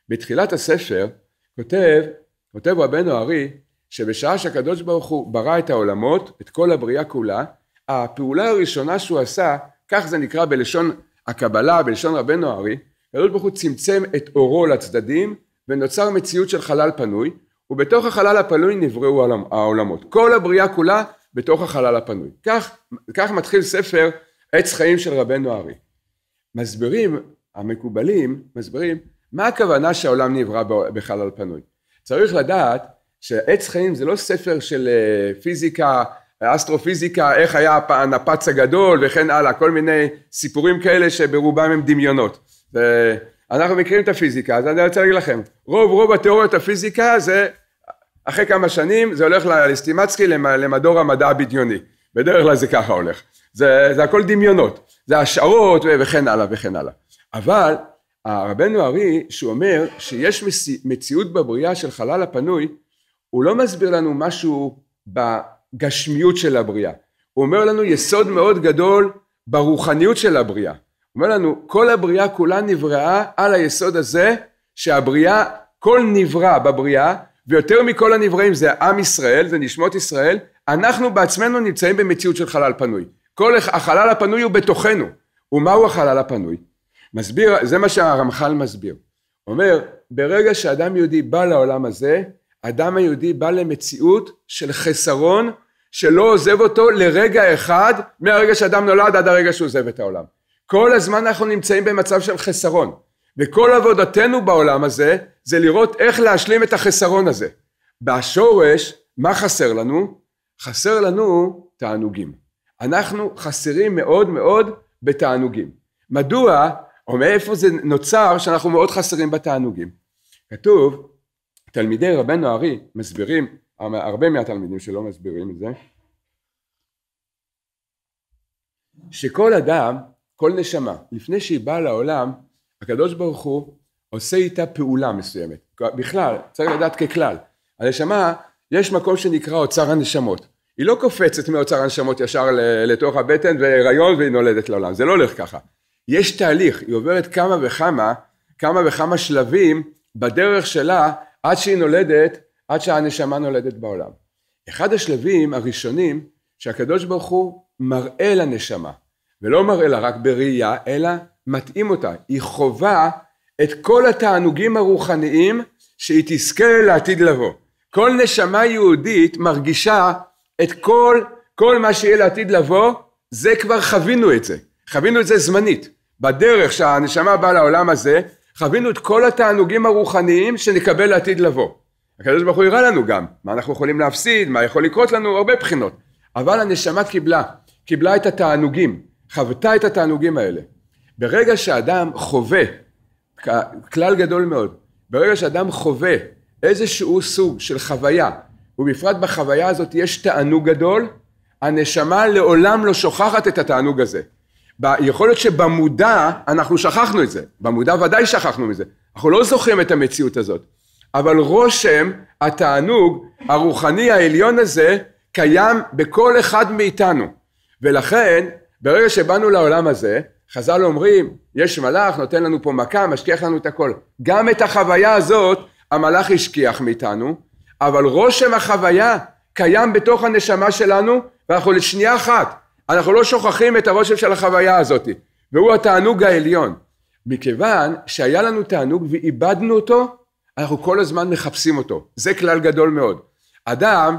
בתחילת הספר כותב, כותב רבנו הארי שבשעה שהקדוש ברוך הוא ברא את העולמות, את כל הבריאה כולה, הפעולה הראשונה שהוא עשה, כך זה נקרא בלשון הקבלה, בלשון רבנו הארי, הקדוש ברוך הוא צמצם את אורו לצדדים ונוצר מציאות של חלל פנוי ובתוך החלל הפנוי נבראו העולמות. כל הבריאה כולה בתוך החלל הפנוי. כך, כך מתחיל ספר עץ חיים של רבנו ארי. מסבירים, המקובלים מסבירים, מה הכוונה שהעולם נברא בחלל פנוי. צריך לדעת שעץ חיים זה לא ספר של אה, פיזיקה, אסטרופיזיקה, איך היה הנפץ הגדול וכן הלאה, כל מיני סיפורים כאלה שברובם הם דמיונות. אנחנו מכירים את הפיזיקה, אז אני רוצה להגיד לכם, רוב רוב התיאוריות הפיזיקה זה אחרי כמה שנים זה הולך לסטימצקי למדור המדע הבדיוני. בדרך כלל זה ככה הולך. זה, זה הכל דמיונות, זה השערות וכן הלאה וכן הלאה. אבל הרבנו ארי, שהוא אומר שיש מציאות בבריאה של חלל הפנוי, הוא לא מסביר לנו משהו בגשמיות של הבריאה. הוא אומר לנו יסוד מאוד גדול ברוחניות של הבריאה. הוא אומר לנו, כל הבריאה כולה נבראה על היסוד הזה שהבריאה, כל נברא בבריאה ויותר מכל הנבראים זה עם ישראל, זה נשמות ישראל, אנחנו בעצמנו נמצאים במציאות של חלל פנוי. כל החלל הפנוי הוא בתוכנו. ומהו החלל הפנוי? מסביר, זה מה שהרמח"ל מסביר. אומר, ברגע שאדם יהודי בא לעולם הזה, אדם היהודי בא למציאות של חסרון שלא עוזב אותו לרגע אחד מהרגע שאדם נולד עד הרגע שהוא עוזב את העולם. כל הזמן אנחנו נמצאים במצב של חסרון. וכל עבודתנו בעולם הזה זה לראות איך להשלים את החסרון הזה. בשורש, מה חסר לנו? חסר לנו תענוגים. אנחנו חסרים מאוד מאוד בתענוגים. מדוע, או מאיפה זה נוצר שאנחנו מאוד חסרים בתענוגים? כתוב, תלמידי רבנו ארי מסבירים, הרבה מהתלמידים שלא מסבירים את זה, שכל אדם, כל נשמה, לפני שהיא באה לעולם, הקדוש ברוך הוא עושה איתה פעולה מסוימת. בכלל, צריך לדעת ככלל. הנשמה, יש מקום שנקרא אוצר הנשמות. היא לא קופצת מאוצר הנשמות ישר לתוך הבטן והיריון והיא נולדת לעולם, זה לא הולך ככה. יש תהליך, היא עוברת כמה וכמה, כמה וכמה שלבים בדרך שלה עד שהיא נולדת, עד שהנשמה נולדת בעולם. אחד השלבים הראשונים שהקדוש ברוך הוא מראה לנשמה, ולא מראה לה רק בראייה, אלא מתאים אותה, היא חווה את כל התענוגים הרוחניים שהיא תזכה לעתיד לבוא. כל נשמה יהודית מרגישה את כל, כל מה שיהיה לעתיד לבוא, זה כבר חווינו את זה. חווינו את זה זמנית. בדרך שהנשמה באה לעולם הזה, חווינו את כל התענוגים הרוחניים שנקבל לעתיד לבוא. הקדוש ברוך הוא הראה לנו גם מה אנחנו יכולים להפסיד, מה יכול לקרות לנו, הרבה בחינות. אבל הנשמה קיבלה, קיבלה את התענוגים, חוותה את התענוגים האלה. ברגע שאדם חווה, כלל גדול מאוד, ברגע שאדם חווה איזשהו סוג של חוויה, ובפרט בחוויה הזאת יש תענוג גדול, הנשמה לעולם לא שוכחת את התענוג הזה. יכול להיות שבמודע אנחנו שכחנו את זה, במודע ודאי שכחנו מזה, אנחנו לא זוכרים את המציאות הזאת, אבל רושם התענוג הרוחני העליון הזה קיים בכל אחד מאיתנו, ולכן ברגע שבאנו לעולם הזה חז"ל אומרים, יש מלאך, נותן לנו פה מכה, משכיח לנו את הכל. גם את החוויה הזאת המלאך השכיח מאיתנו, אבל רושם החוויה קיים בתוך הנשמה שלנו, ואנחנו לשנייה אחת, אנחנו לא שוכחים את הרושם של החוויה הזאת, והוא התענוג העליון. מכיוון שהיה לנו תענוג ואיבדנו אותו, אנחנו כל הזמן מחפשים אותו. זה כלל גדול מאוד. אדם,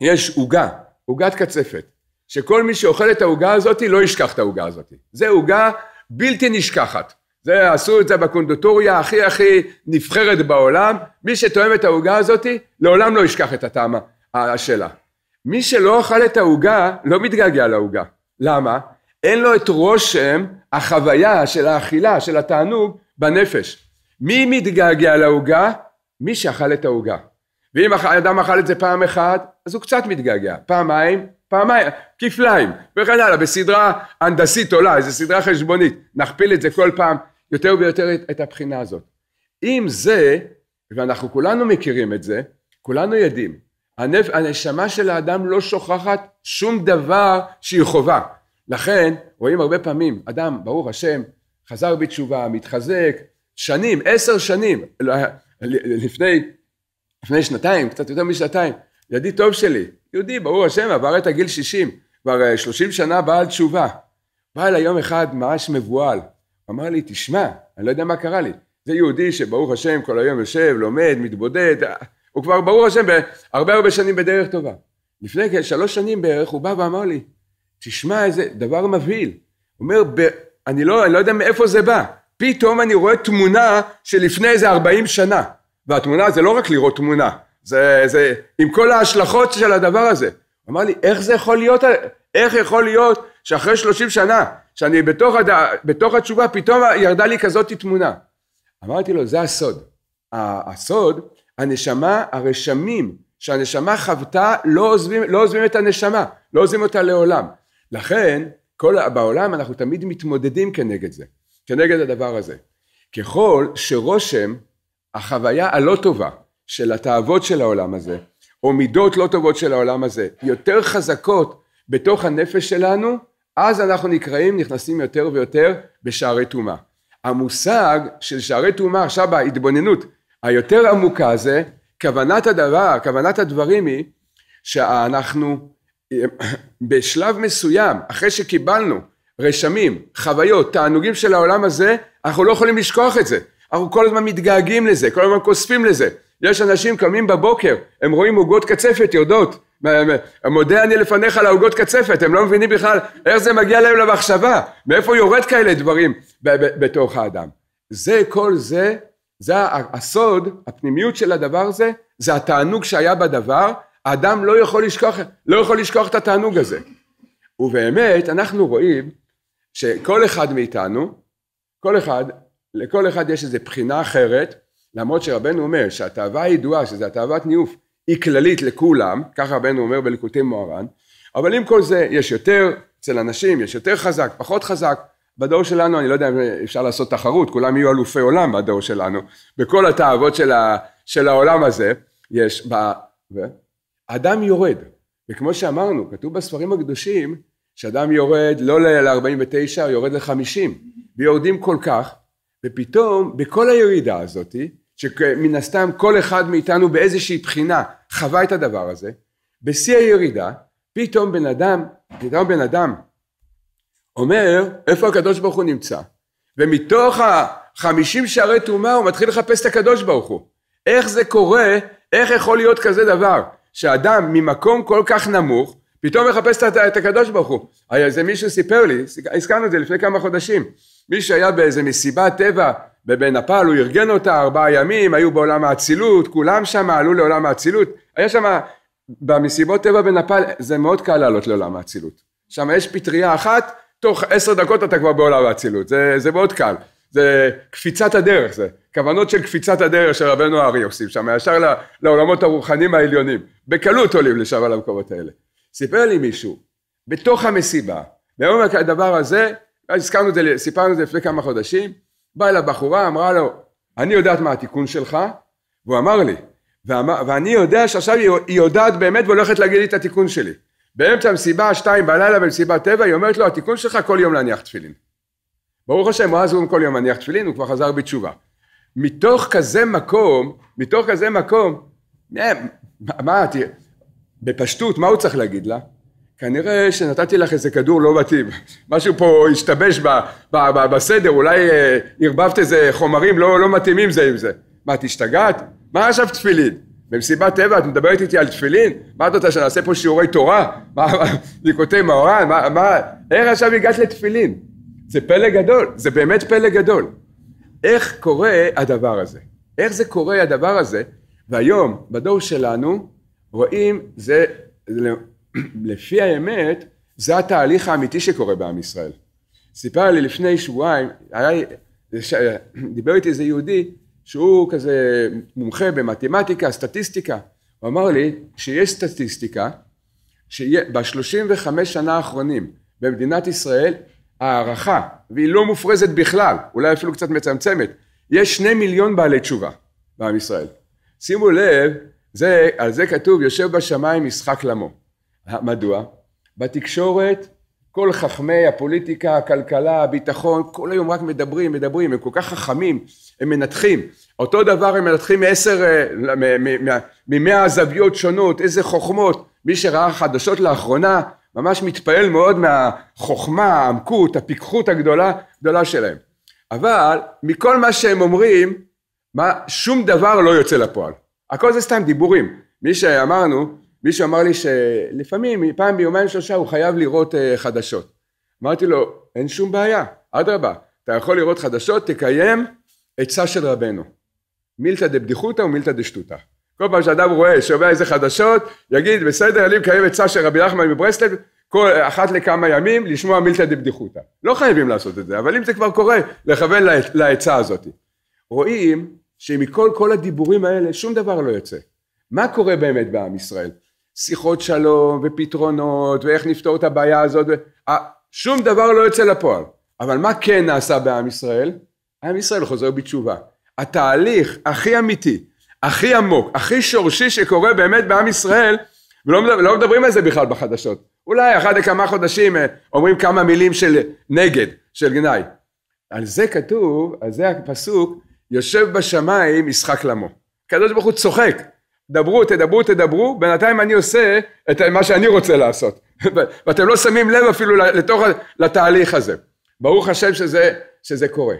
יש עוגה, עוגת קצפת. שכל מי שאוכל את העוגה הזאת לא ישכח את העוגה הזאת. זו עוגה בלתי נשכחת. זה, עשו את זה בקונדוטוריה הכי הכי נבחרת בעולם. מי שתואם את העוגה הזאת, לעולם לא ישכח את הטעם שלה. מי שלא אכל את העוגה, לא מתגעגע לעוגה. למה? אין לו את רושם החוויה של האכילה, של התענוג, בנפש. מי מתגעגע לעוגה? מי שאכל את העוגה. ואם אדם אכל את זה פעם אחת, אז הוא קצת מתגעגע. פעמיים, פעמיים, כפליים, וכן הלאה, בסדרה הנדסית עולה, איזו סדרה חשבונית, נכפיל את זה כל פעם, יותר ויותר את, את הבחינה הזאת. אם זה, ואנחנו כולנו מכירים את זה, כולנו יודעים, הנפ... הנשמה של האדם לא שוכחת שום דבר שהיא חובה. לכן, רואים הרבה פעמים, אדם, ברוך השם, חזר בתשובה, מתחזק, שנים, עשר שנים, לפני, לפני שנתיים, קצת יותר משנתיים, ידיד טוב שלי, יהודי, ברור השם, עבר את הגיל 60, כבר 30 אה, שנה בעל תשובה. בא אליי יום אחד ממש מבוהל, אמר לי, תשמע, אני לא יודע מה קרה לי. זה יהודי שברוך השם כל היום יושב, לומד, מתבודד, אה, הוא כבר ברור השם הרבה הרבה שנים בדרך טובה. לפני כשלוש שנים בערך הוא בא ואמר לי, תשמע איזה דבר מבהיל. הוא אומר, ב... אני, לא, אני לא יודע מאיפה זה בא. פתאום אני רואה תמונה שלפני איזה 40 שנה. והתמונה זה לא רק לראות תמונה, זה, זה, עם כל ההשלכות של הדבר הזה. אמר לי, איך זה יכול להיות, איך יכול להיות שאחרי 30 שנה, שאני בתוך, הד... בתוך התשובה, פתאום ירדה לי כזאת תמונה. אמרתי לו, זה הסוד. הסוד, הנשמה, הרשמים שהנשמה חוותה, לא עוזבים, לא עוזבים את הנשמה, לא עוזבים אותה לעולם. לכן, כל, בעולם אנחנו תמיד מתמודדים כנגד זה, כנגד הדבר הזה. ככל שרושם, החוויה הלא טובה, של התאוות של העולם הזה, או מידות לא טובות של העולם הזה, יותר חזקות בתוך הנפש שלנו, אז אנחנו נקראים, נכנסים יותר ויותר בשערי טומאה. המושג של שערי טומאה עכשיו בהתבוננות היותר עמוקה זה, כוונת הדבר, כוונת הדברים היא שאנחנו בשלב מסוים, אחרי שקיבלנו רשמים, חוויות, תענוגים של העולם הזה, אנחנו לא יכולים לשכוח את זה. אנחנו כל הזמן מתגעגעים לזה, כל הזמן כוספים לזה. יש אנשים קמים בבוקר, הם רואים עוגות קצפת יורדות. מודה אני לפניך על העוגות קצפת, הם לא מבינים בכלל איך זה מגיע להם למחשבה, מאיפה יורד כאלה דברים בתוך האדם. זה כל זה, זה הסוד, הפנימיות של הדבר הזה, זה התענוג שהיה בדבר, האדם לא יכול לשכוח, לא יכול לשכוח את התענוג הזה. ובאמת אנחנו רואים שכל אחד מאיתנו, כל אחד, לכל אחד יש איזו בחינה אחרת, למרות שרבנו אומר שהתאווה הידועה, שזו התאוות ניאוף, היא כללית לכולם, ככה רבנו אומר בליקוטי מוהר"ן, אבל עם כל זה יש יותר, אצל אנשים יש יותר חזק, פחות חזק, בדור שלנו אני לא יודע אם אפשר לעשות תחרות, כולם יהיו אלופי עולם בדור שלנו, בכל התאוות של, ה, של העולם הזה, יש ב... ו... אדם יורד, וכמו שאמרנו, כתוב בספרים הקדושים, שאדם יורד לא ל-49, יורד ל-50, ויורדים כל כך, ופתאום בכל הירידה הזאת, שמן הסתם כל אחד מאיתנו באיזושהי בחינה חווה את הדבר הזה, בשיא הירידה, פתאום בן אדם, פתאום בן אדם אומר, איפה הקדוש ברוך הוא נמצא? ומתוך החמישים שערי טומאה הוא מתחיל לחפש את הקדוש ברוך הוא. איך זה קורה, איך יכול להיות כזה דבר, שאדם ממקום כל כך נמוך, פתאום מחפש את, את הקדוש ברוך הוא. איזה מישהו סיפר לי, הזכרנו את זה לפני כמה חודשים, מי שהיה באיזה מסיבת טבע בבן בבנפל, הוא ארגן אותה ארבעה ימים, היו בעולם האצילות, כולם שם עלו לעולם האצילות, היה שם, במסיבות טבע בנפאל, זה מאוד קל לעלות לעולם האצילות, שם יש פטריה אחת, תוך עשר דקות אתה כבר בעולם האצילות, זה, זה מאוד קל, זה קפיצת הדרך, זה כוונות של קפיצת הדרך של רבנו ארי עושים שם, ישר לעולמות הרוחניים העליונים, בקלות עולים לשם על המקומות האלה. סיפר לי מישהו, בתוך המסיבה, ואומר הדבר הזה, הזכרנו את זה, סיפרנו את זה לפני כמה חודשים, באה אליו בחורה, אמרה לו, אני יודעת מה התיקון שלך, והוא אמר לי, ואמר, ואני יודע שעכשיו היא, היא יודעת באמת והולכת להגיד לי את התיקון שלי. באמצע המסיבה, שתיים בלילה במסיבת טבע, היא אומרת לו, התיקון שלך כל יום להניח תפילין. ברוך השם, הוא אז הוא כל יום מניח תפילין, הוא כבר חזר בתשובה. מתוך כזה מקום, מתוך כזה מקום, מה, מה, בפשטות, מה הוא צריך להגיד לה? כנראה שנתתי לך איזה כדור לא מתאים, משהו פה השתבש ב, ב, ב, בסדר, אולי אה, ערבבת איזה חומרים לא, לא מתאימים זה עם זה. מה, את השתגעת? מה עכשיו תפילין? במסיבת טבע את מדברת איתי על תפילין? מה את רוצה, שנעשה פה שיעורי תורה? מה, ניקוטי מאורן? מה, מה, איך עכשיו הגעת לתפילין? זה פלא גדול, זה באמת פלא גדול. איך קורה הדבר הזה? איך זה קורה הדבר הזה? והיום, בדור שלנו, רואים זה לפי האמת, זה התהליך האמיתי שקורה בעם ישראל. סיפר לי לפני שבועיים, היה, ש... דיבר איתי איזה יהודי שהוא כזה מומחה במתמטיקה, סטטיסטיקה. הוא אמר לי שיש סטטיסטיקה, שב-35 שנה האחרונים במדינת ישראל, הערכה, והיא לא מופרזת בכלל, אולי אפילו קצת מצמצמת, יש שני מיליון בעלי תשובה בעם ישראל. שימו לב, זה, על זה כתוב, יושב בשמיים ישחק למו. מדוע? בתקשורת כל חכמי הפוליטיקה, הכלכלה, הביטחון, כל היום רק מדברים, מדברים, הם כל כך חכמים, הם מנתחים. אותו דבר הם מנתחים מעשר, אה, ממאה זוויות שונות, איזה חוכמות. מי שראה חדשות לאחרונה, ממש מתפעל מאוד מהחוכמה, העמקות, הפיקחות הגדולה, גדולה שלהם. אבל מכל מה שהם אומרים, מה, שום דבר לא יוצא לפועל. הכל זה סתם דיבורים. מי שאמרנו, מישהו אמר לי שלפעמים, פעם ביומיים שלושה הוא חייב לראות אה, חדשות. אמרתי לו, אין שום בעיה, אדרבה, אתה יכול לראות חדשות, תקיים עצה של רבנו. מילתא דבדיחותא ומילתא דשטותא. כל פעם שאדם רואה, שומע איזה חדשות, יגיד, בסדר, אני מקיים עצה של רבי נחמן מברסלב, כל אחת לכמה ימים לשמוע מילתא דבדיחותא. לא חייבים לעשות את זה, אבל אם זה כבר קורה, לכוון לעצה הזאת. רואים שמכל כל הדיבורים האלה שום דבר לא יוצא. מה קורה באמת בעם ישראל? שיחות שלום ופתרונות ואיך נפתור את הבעיה הזאת, שום דבר לא יוצא לפועל. אבל מה כן נעשה בעם ישראל? עם ישראל חוזר בתשובה. התהליך הכי אמיתי, הכי עמוק, הכי שורשי שקורה באמת בעם ישראל, ולא מדבר, לא מדברים על זה בכלל בחדשות. אולי אחת לכמה חודשים אה, אומרים כמה מילים של נגד, של גנאי. על זה כתוב, על זה הפסוק, יושב בשמיים ישחק למו. הקדוש ברוך הוא צוחק, דברו, תדברו, תדברו, בינתיים אני עושה את מה שאני רוצה לעשות. ואתם לא שמים לב אפילו לתוך, לתהליך הזה. ברוך השם שזה, שזה קורה.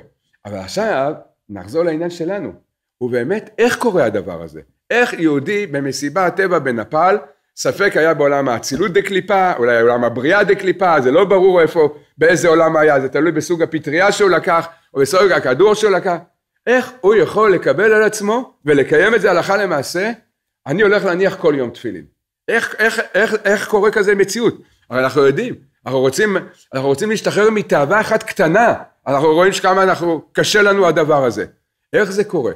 אבל עכשיו נחזור לעניין שלנו. ובאמת, איך קורה הדבר הזה? איך יהודי במסיבה הטבע בנפאל, ספק היה בעולם האצילות דקליפה, אולי עולם הבריאה דקליפה, זה לא ברור איפה, באיזה עולם היה, זה תלוי בסוג הפטריה שהוא לקח, או בסוג הכדור שהוא לקח. איך הוא יכול לקבל על עצמו ולקיים את זה הלכה למעשה, אני הולך להניח כל יום תפילין. איך, איך, איך, איך קורה כזה מציאות? הרי אנחנו יודעים, אנחנו רוצים, אנחנו רוצים להשתחרר מתאווה אחת קטנה, אנחנו רואים שכמה אנחנו, קשה לנו הדבר הזה. איך זה קורה?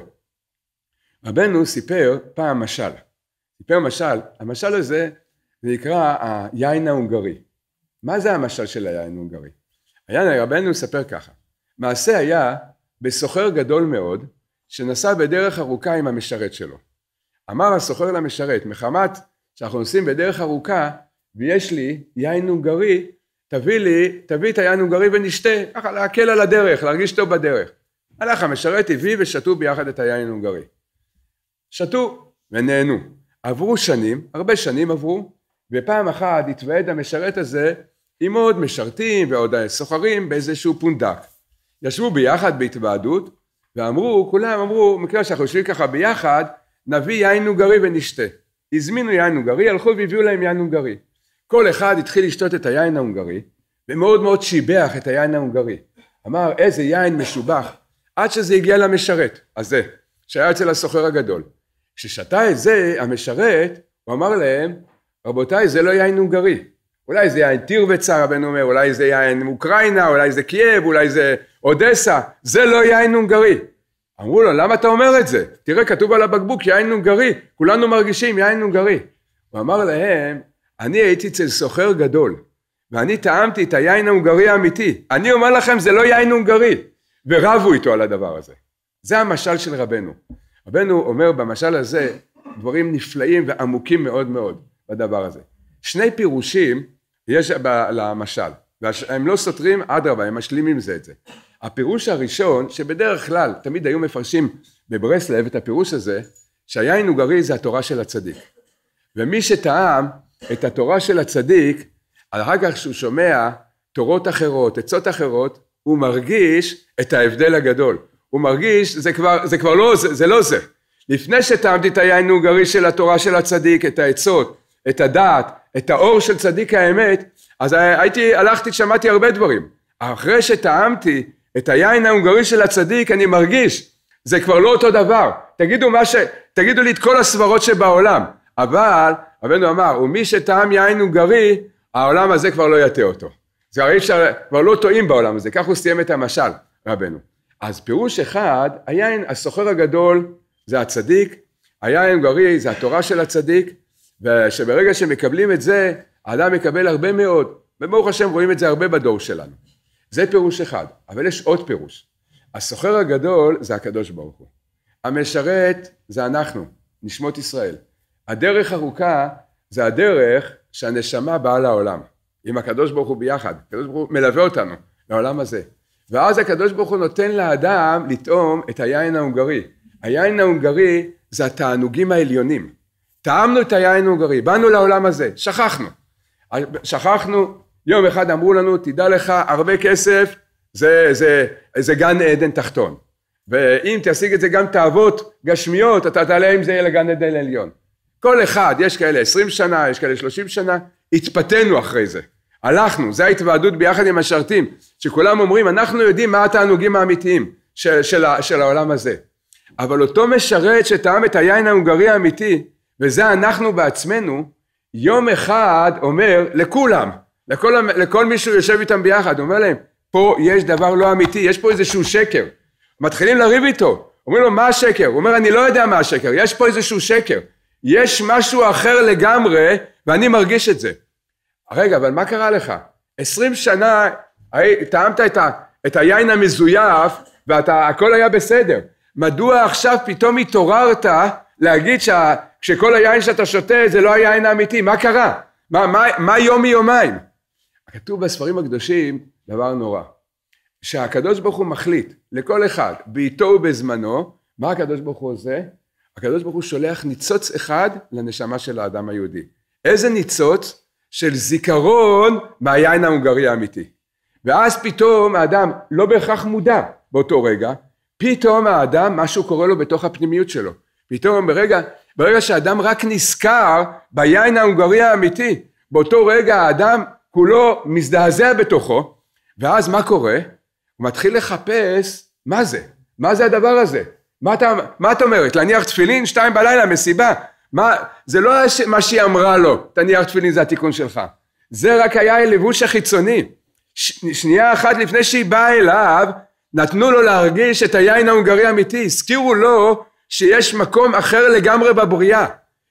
רבנו סיפר פעם משל, סיפר משל, המשל הזה זה נקרא היין ההונגרי. מה זה המשל של היין ההונגרי? היין רבנו מספר ככה, מעשה היה בסוחר גדול מאוד שנסע בדרך ארוכה עם המשרת שלו. אמר הסוחר למשרת, מחמת שאנחנו נוסעים בדרך ארוכה ויש לי יין הונגרי, תביא לי, תביא את היין הונגרי ונשתה, ככה להקל על הדרך, להרגיש טוב בדרך. הלך המשרת, הביא ושתו ביחד את היין ההונגרי. שתו ונהנו. עברו שנים, הרבה שנים עברו, ופעם אחת התוועד המשרת הזה עם עוד משרתים ועוד סוחרים באיזשהו פונדק. ישבו ביחד בהתוועדות, ואמרו, כולם אמרו, מכיוון שאנחנו יושבים ככה ביחד, נביא יין נוגרי ונשתה. הזמינו יין נוגרי, הלכו והביאו להם יין נוגרי. כל אחד התחיל לשתות את היין ההונגרי, ומאוד מאוד שיבח את היין ההונגרי. אמר, איזה יין משובח, עד שזה הגיע למשרת, הזה, שהיה אצל הסוחר הגדול. כששתה את זה, המשרת, הוא אמר להם, רבותיי, זה לא יין הונגרי. אולי זה יין תירבצה, רבנו אומר, אולי זה יין אוקראינה, אולי זה קייב, אולי זה אודסה, זה לא יין הונגרי. אמרו לו, למה אתה אומר את זה? תראה, כתוב על הבקבוק יין הונגרי, כולנו מרגישים יין הונגרי. הוא אמר להם, אני הייתי אצל סוחר גדול, ואני טעמתי את היין ההונגרי האמיתי. אני אומר לכם, זה לא יין הונגרי. ורבו איתו על הדבר הזה. זה המשל של רבנו. רבנו אומר במשל הזה דברים נפלאים ועמוקים מאוד מאוד בדבר הזה. שני פירושים יש למשל, והם לא סותרים, אדרבה, הם משלימים זה את זה. הפירוש הראשון, שבדרך כלל תמיד היו מפרשים בברסלב את הפירוש הזה, שהיין הוא גרי זה התורה של הצדיק. ומי שטעם את התורה של הצדיק, אחר כך שהוא שומע תורות אחרות, עצות אחרות, הוא מרגיש את ההבדל הגדול. הוא מרגיש, זה כבר, זה כבר לא זה, זה לא זה. לפני שטעמתי את היין נוגרי של התורה של הצדיק, את העצות, את הדעת, את האור של צדיק האמת, אז הייתי, הלכתי, שמעתי הרבה דברים. אחרי שטעמתי את היין ההונגרי של הצדיק אני מרגיש, זה כבר לא אותו דבר. תגידו, ש... תגידו לי את כל הסברות שבעולם, אבל רבנו אמר, ומי שטעם יין הונגרי, העולם הזה כבר לא יטה אותו. זה הרי אפשר, כבר לא טועים בעולם הזה, כך הוא סיים את המשל, רבנו. אז פירוש אחד, היין, הסוחר הגדול זה הצדיק, היין הונגרי זה התורה של הצדיק, ושברגע שמקבלים את זה, האדם מקבל הרבה מאוד, וברוך השם רואים את זה הרבה בדור שלנו. זה פירוש אחד, אבל יש עוד פירוש. הסוחר הגדול זה הקדוש ברוך הוא. המשרת זה אנחנו, נשמות ישראל. הדרך ארוכה זה הדרך שהנשמה באה לעולם, עם הקדוש ברוך הוא ביחד. הקדוש ברוך הוא מלווה אותנו לעולם הזה. ואז הקדוש ברוך הוא נותן לאדם לטעום את היין ההונגרי. היין ההונגרי זה התענוגים העליונים. טעמנו את היין ההונגרי, באנו לעולם הזה, שכחנו. שכחנו יום אחד אמרו לנו, תדע לך, הרבה כסף זה, זה, זה גן עדן תחתון. ואם תשיג את זה גם תאוות גשמיות, אתה תעלה עם זה לגן עדן עליון. כל אחד, יש כאלה 20 שנה, יש כאלה 30 שנה, התפתינו אחרי זה. הלכנו, זו ההתוועדות ביחד עם השרתים, שכולם אומרים, אנחנו יודעים מה התענוגים האמיתיים של, של, של העולם הזה. אבל אותו משרת שטעם את היין ההונגרי האמיתי, וזה אנחנו בעצמנו, יום אחד אומר לכולם, לכל, לכל מי שהוא יושב איתם ביחד, הוא אומר להם, פה יש דבר לא אמיתי, יש פה איזשהו שקר. מתחילים לריב איתו, אומרים לו, מה השקר? הוא אומר, אני לא יודע מה השקר, יש פה איזשהו שקר. יש משהו אחר לגמרי, ואני מרגיש את זה. רגע, אבל מה קרה לך? עשרים שנה טעמת את, ה, את היין המזויף, והכל היה בסדר. מדוע עכשיו פתאום התעוררת להגיד שכל היין שאתה שותה זה לא היין האמיתי? מה קרה? מה, מה, מה יום מיומיים? מי כתוב בספרים הקדושים דבר נורא, שהקדוש ברוך הוא מחליט לכל אחד בעיתו ובזמנו, מה הקדוש ברוך הוא עושה? הקדוש ברוך הוא שולח ניצוץ אחד לנשמה של האדם היהודי. איזה ניצוץ? של זיכרון מהיין ההונגרי האמיתי. ואז פתאום האדם לא בהכרח מודע באותו רגע, פתאום האדם, משהו קורה לו בתוך הפנימיות שלו. פתאום ברגע, ברגע שאדם רק נזכר ביין ההונגרי האמיתי, באותו רגע האדם כולו מזדעזע בתוכו, ואז מה קורה? הוא מתחיל לחפש מה זה, מה זה הדבר הזה? מה, אתה, מה את אומרת? להניח תפילין? שתיים בלילה, מסיבה. מה, זה לא מה שהיא אמרה לו, תניח תפילין זה התיקון שלך. זה רק היה הלבוש החיצוני. ש, שנייה אחת לפני שהיא באה אליו, נתנו לו להרגיש את היין ההונגרי האמיתי, הזכירו לו שיש מקום אחר לגמרי בבריאה.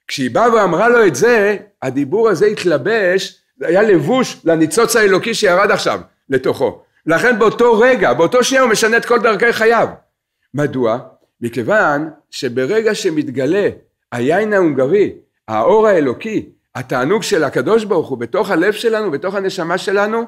כשהיא באה ואמרה לו את זה, הדיבור הזה התלבש זה היה לבוש לניצוץ האלוקי שירד עכשיו לתוכו. לכן באותו רגע, באותו שנייה הוא משנה את כל דרכי חייו. מדוע? מכיוון שברגע שמתגלה היין ההונגרי, האור האלוקי, התענוג של הקדוש ברוך הוא בתוך הלב שלנו, בתוך הנשמה שלנו,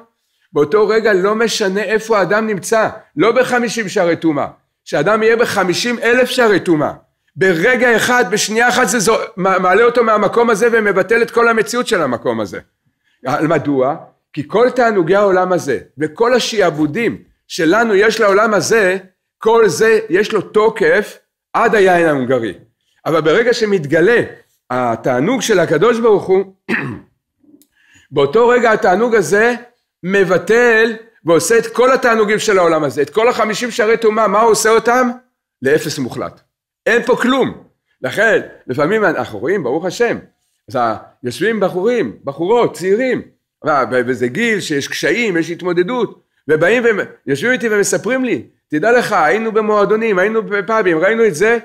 באותו רגע לא משנה איפה האדם נמצא, לא בחמישים שערי טומאה, שאדם יהיה בחמישים אלף שערי טומאה. ברגע אחד, בשנייה אחת זה זו, מעלה אותו מהמקום הזה ומבטל את כל המציאות של המקום הזה. מדוע? כי כל תענוגי העולם הזה וכל השעבודים שלנו יש לעולם הזה, כל זה יש לו תוקף עד היין ההונגרי. אבל ברגע שמתגלה התענוג של הקדוש ברוך הוא, באותו רגע התענוג הזה מבטל ועושה את כל התענוגים של העולם הזה, את כל החמישים שערי טומאה, מה הוא עושה אותם? לאפס מוחלט. אין פה כלום. לכן, לפעמים אנחנו רואים, ברוך השם, אז יושבים בחורים, בחורות, צעירים, וזה גיל שיש קשיים, יש התמודדות, ובאים ויושבים איתי ומספרים לי, תדע לך, היינו במועדונים, היינו בפאבים, ראינו את זה,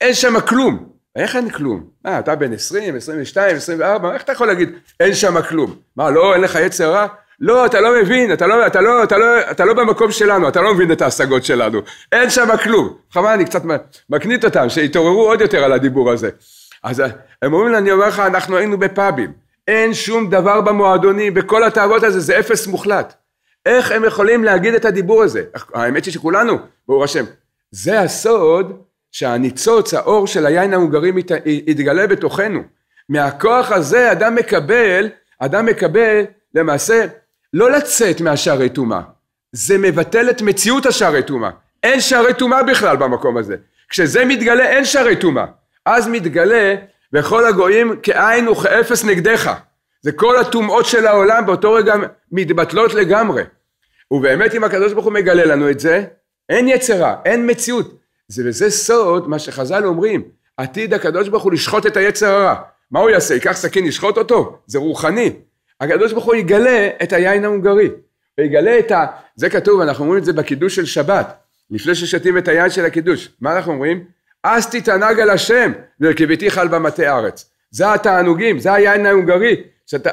אין שם כלום. איך אין כלום? מה, אה, אתה בן 20, 22, 24, איך אתה יכול להגיד, אין שם כלום? מה, לא, אין לך יצר רע? לא, אתה לא מבין, אתה לא, אתה, לא, אתה, לא, אתה לא במקום שלנו, אתה לא מבין את ההשגות שלנו, אין שם כלום. חבל, אני קצת מקנית אותם, שיתעוררו עוד יותר על הדיבור הזה. אז אה, הם אומרים לי, אני אומר לך, אנחנו היינו בפאבים. אין שום דבר במועדונים, בכל התאוות הזה, זה אפס מוחלט. איך הם יכולים להגיד את הדיבור הזה? האמת היא שכולנו, ברור השם. זה הסוד שהניצוץ, האור של היין ההונגרי יתגלה בתוכנו. מהכוח הזה אדם מקבל, אדם מקבל למעשה לא לצאת מהשערי טומאה, זה מבטל את מציאות השערי טומאה. אין שערי טומאה בכלל במקום הזה. כשזה מתגלה אין שערי טומאה. אז מתגלה לכל הגויים כאין וכאפס נגדך. זה כל הטומאות של העולם באותו רגע מתבטלות לגמרי. ובאמת אם הקדוש ברוך הוא מגלה לנו את זה, אין יצרה, אין מציאות. זה וזה סוד מה שחז"ל אומרים, עתיד הקדוש ברוך הוא לשחוט את היצר הרע. מה הוא יעשה? ייקח סכין לשחוט אותו? זה רוחני. הקדוש ברוך הוא יגלה את היין ההונגרי. ויגלה את ה... זה כתוב, אנחנו אומרים את זה בקידוש של שבת, לפני ששתים את היין של הקידוש. מה אנחנו אומרים? אז תתענג על השם, ורכביתיך על במטה ארץ. זה התענוגים, זה היין ההונגרי.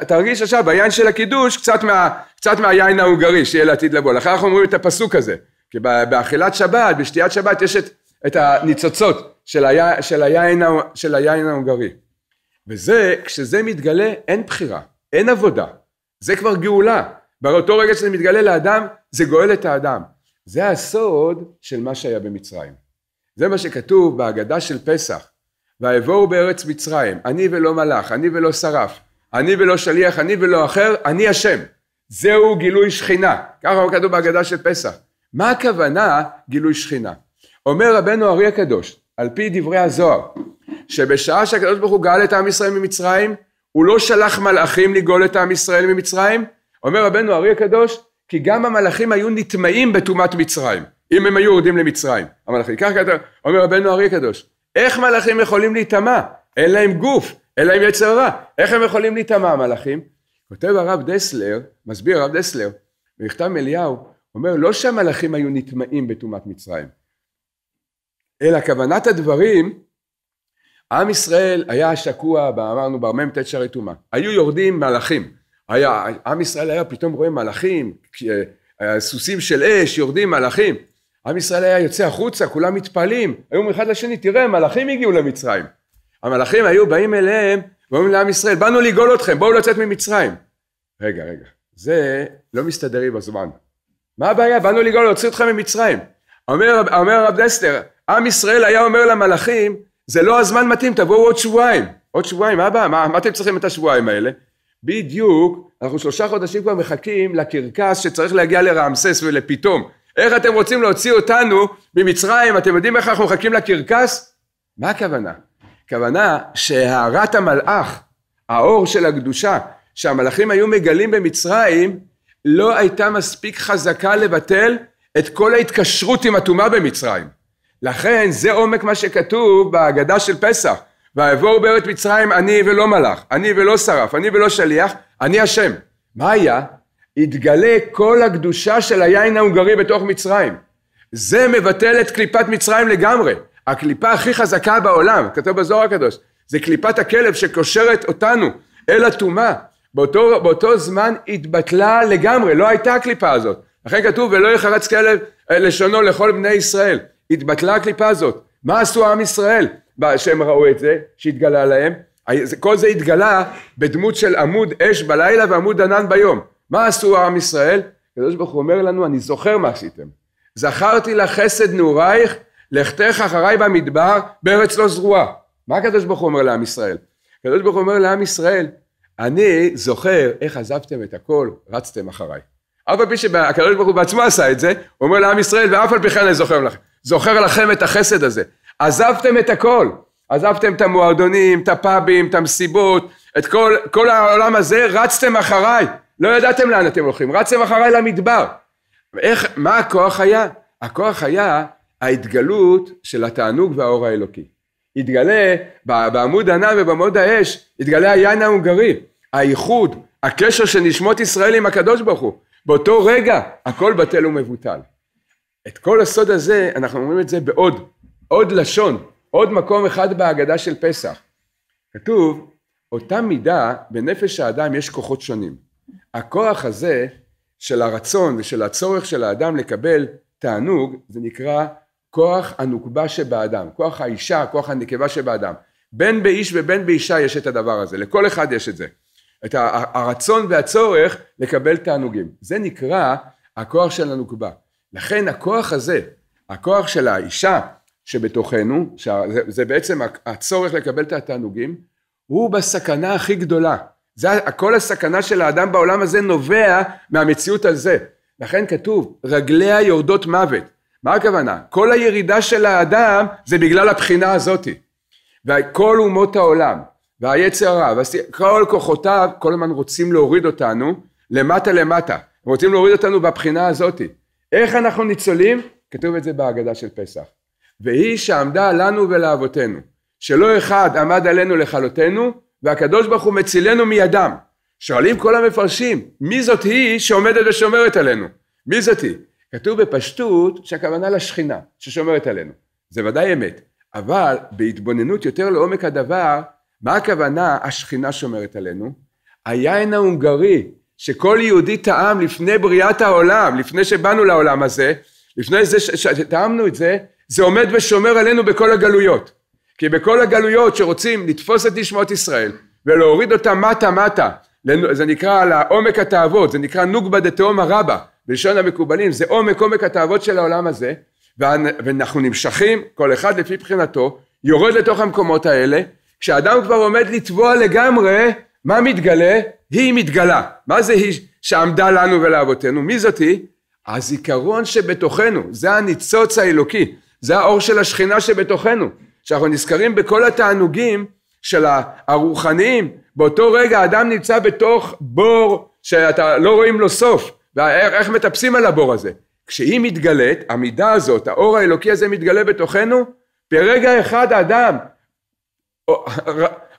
תרגיש עכשיו ביין של הקידוש קצת, מה, קצת מהיין ההונגרי שיהיה לעתיד לבוא. לכן אנחנו אומרים את הפסוק הזה, כי באכילת שבת, בשתיית שבת, יש את, את הניצוצות של, היה, של, היין, של היין ההונגרי. וזה, כשזה מתגלה, אין בחירה, אין עבודה. זה כבר גאולה. באותו רגע שזה מתגלה לאדם, זה גואל את האדם. זה הסוד של מה שהיה במצרים. זה מה שכתוב בהגדה של פסח. ויבואו בארץ מצרים, אני ולא מלאך, אני ולא שרף, אני ולא שליח, אני ולא אחר, אני השם. זהו גילוי שכינה. ככה הוא כתוב בהגדה של פסח. מה הכוונה גילוי שכינה? אומר רבנו ארי הקדוש, על פי דברי הזוהר, שבשעה שהקדוש ברוך הוא גאל את עם ישראל ממצרים, הוא לא שלח מלאכים לגאול את עם ישראל ממצרים, אומר רבנו ארי הקדוש, כי גם המלאכים היו נטמעים בטומאת מצרים. אם הם היו יורדים למצרים, המלאכים. כך כתב, אומר רבנו אריה הקדוש, איך מלאכים יכולים להיטמע? אין להם גוף, אין להם יצר רע, איך הם יכולים להיטמע המלאכים? כותב הרב דסלר, מסביר הרב דסלר, במכתב אליהו, אומר לא שהמלאכים היו נטמעים בטומאת מצרים, אלא כוונת הדברים, עם ישראל היה שקוע, אמרנו, בר מ"ט שערי טומאה, היו יורדים מלאכים, היה, עם ישראל היה פתאום רואה מלאכים, אה, סוסים של אש, יורדים מלאכים, עם ישראל היה יוצא החוצה, כולם מתפעלים, היו מאחד לשני, תראה, מלאכים הגיעו למצרים. המלאכים היו באים אליהם ואומרים לעם ישראל, באנו לגאול אתכם, בואו לצאת ממצרים. רגע, רגע, זה לא מסתדר לי בזמן. מה הבעיה? באנו לגאול, להוציא אתכם ממצרים. אומר, אומר הרב דסטר, עם ישראל היה אומר למלאכים, זה לא הזמן מתאים, תבואו עוד שבועיים. עוד שבועיים, אבא, מה, מה אתם צריכים את השבועיים האלה? בדיוק, אנחנו שלושה חודשים כבר מחכים לקרקס שצריך להגיע לרעמסס ולפתאום. איך אתם רוצים להוציא אותנו ממצרים? אתם יודעים איך אנחנו מחכים לקרקס? מה הכוונה? הכוונה שהערת המלאך, האור של הקדושה, שהמלאכים היו מגלים במצרים, לא הייתה מספיק חזקה לבטל את כל ההתקשרות עם הטומאה במצרים. לכן זה עומק מה שכתוב בהגדה של פסח. ואעבור בארץ מצרים אני ולא מלאך, אני ולא שרף, אני ולא שליח, אני השם. מה היה? יתגלה כל הקדושה של היין ההונגרי בתוך מצרים. זה מבטל את קליפת מצרים לגמרי. הקליפה הכי חזקה בעולם, כתוב בזוהר הקדוש, זה קליפת הכלב שקושרת אותנו אל הטומאה. באותו, באותו זמן התבטלה לגמרי, לא הייתה הקליפה הזאת. לכן כתוב ולא יחרץ כלב אה, לשונו לכל בני ישראל. התבטלה הקליפה הזאת. מה עשו עם ישראל שהם ראו את זה, שהתגלה להם? כל זה התגלה בדמות של עמוד אש בלילה ועמוד ענן ביום. מה עשו עם ישראל? הקדוש ברוך הוא אומר לנו, אני זוכר מה עשיתם. זכרתי לך חסד נעורייך, לכתך אחריי במדבר, בארץ לא זרועה. מה הקדוש ברוך הוא אומר לעם ישראל? הקדוש ברוך הוא אומר לעם ישראל, אני זוכר איך עזבתם את הכל, רצתם אחריי. אף על פי שהקדוש ברוך הוא בעצמו עשה את זה, הוא אומר לעם ישראל, ואף על פי כן אני זוכר לכם, זוכר לכם את החסד הזה. עזבתם את הכל, עזבתם את המועדונים, את הפאבים, את המסיבות, את כל, כל העולם הזה, רצתם אחריי. לא ידעתם לאן אתם הולכים, רצתם אחריי למדבר. איך, מה הכוח היה? הכוח היה ההתגלות של התענוג והאור האלוקי. התגלה בעמוד ענן ובעמוד האש, התגלה היין ההונגרי, האיחוד, הקשר של נשמות ישראל עם הקדוש ברוך הוא. באותו רגע הכל בטל ומבוטל. את כל הסוד הזה, אנחנו אומרים את זה בעוד, עוד לשון, עוד מקום אחד בהגדה של פסח. כתוב, אותה מידה בנפש האדם יש כוחות שונים. הכוח הזה של הרצון ושל הצורך של האדם לקבל תענוג, זה נקרא כוח הנוקבה שבאדם, כוח האישה, כוח הנקבה שבאדם. בין באיש ובין באישה יש את הדבר הזה, לכל אחד יש את זה. את הרצון והצורך לקבל תענוגים. זה נקרא הכוח של הנוקבה. לכן הכוח הזה, הכוח של האישה שבתוכנו, שזה בעצם הצורך לקבל את התענוגים, הוא בסכנה הכי גדולה. זה, כל הסכנה של האדם בעולם הזה נובע מהמציאות על זה. לכן כתוב, רגליה יורדות מוות. מה הכוונה? כל הירידה של האדם זה בגלל הבחינה הזאתי. וכל אומות העולם, והיצר הרע, כל כוחותיו כל הזמן רוצים להוריד אותנו למטה למטה. רוצים להוריד אותנו בבחינה הזאתי. איך אנחנו ניצולים? כתוב את זה בהגדה של פסח. והיא שעמדה לנו ולאבותינו, שלא אחד עמד עלינו לכלותנו, והקדוש ברוך הוא מצילנו מידם. שואלים כל המפרשים, מי זאת היא שעומדת ושומרת עלינו? מי זאת היא? כתוב בפשטות שהכוונה לשכינה ששומרת עלינו. זה ודאי אמת. אבל בהתבוננות יותר לעומק הדבר, מה הכוונה השכינה שומרת עלינו? היין ההונגרי שכל יהודי טעם לפני בריאת העולם, לפני שבאנו לעולם הזה, לפני זה שטעמנו את זה, זה עומד ושומר עלינו בכל הגלויות. כי בכל הגלויות שרוצים לתפוס את נשמות ישראל ולהוריד אותם מטה מטה, זה נקרא לעומק התאוות, זה נקרא נוגבה דתהום רבה, בלשון המקובלים, זה עומק עומק התאוות של העולם הזה, ואנחנו נמשכים, כל אחד לפי בחינתו, יורד לתוך המקומות האלה, כשאדם כבר עומד לטבוע לגמרי, מה מתגלה? היא מתגלה. מה זה היא שעמדה לנו ולאבותינו? מי זאת היא? הזיכרון שבתוכנו, זה הניצוץ האלוקי, זה האור של השכינה שבתוכנו. שאנחנו נזכרים בכל התענוגים של הרוחניים, באותו רגע אדם נמצא בתוך בור שאתה לא רואים לו סוף, ואיך מטפסים על הבור הזה. כשהיא מתגלית, המידה הזאת, האור האלוקי הזה מתגלה בתוכנו, ברגע אחד האדם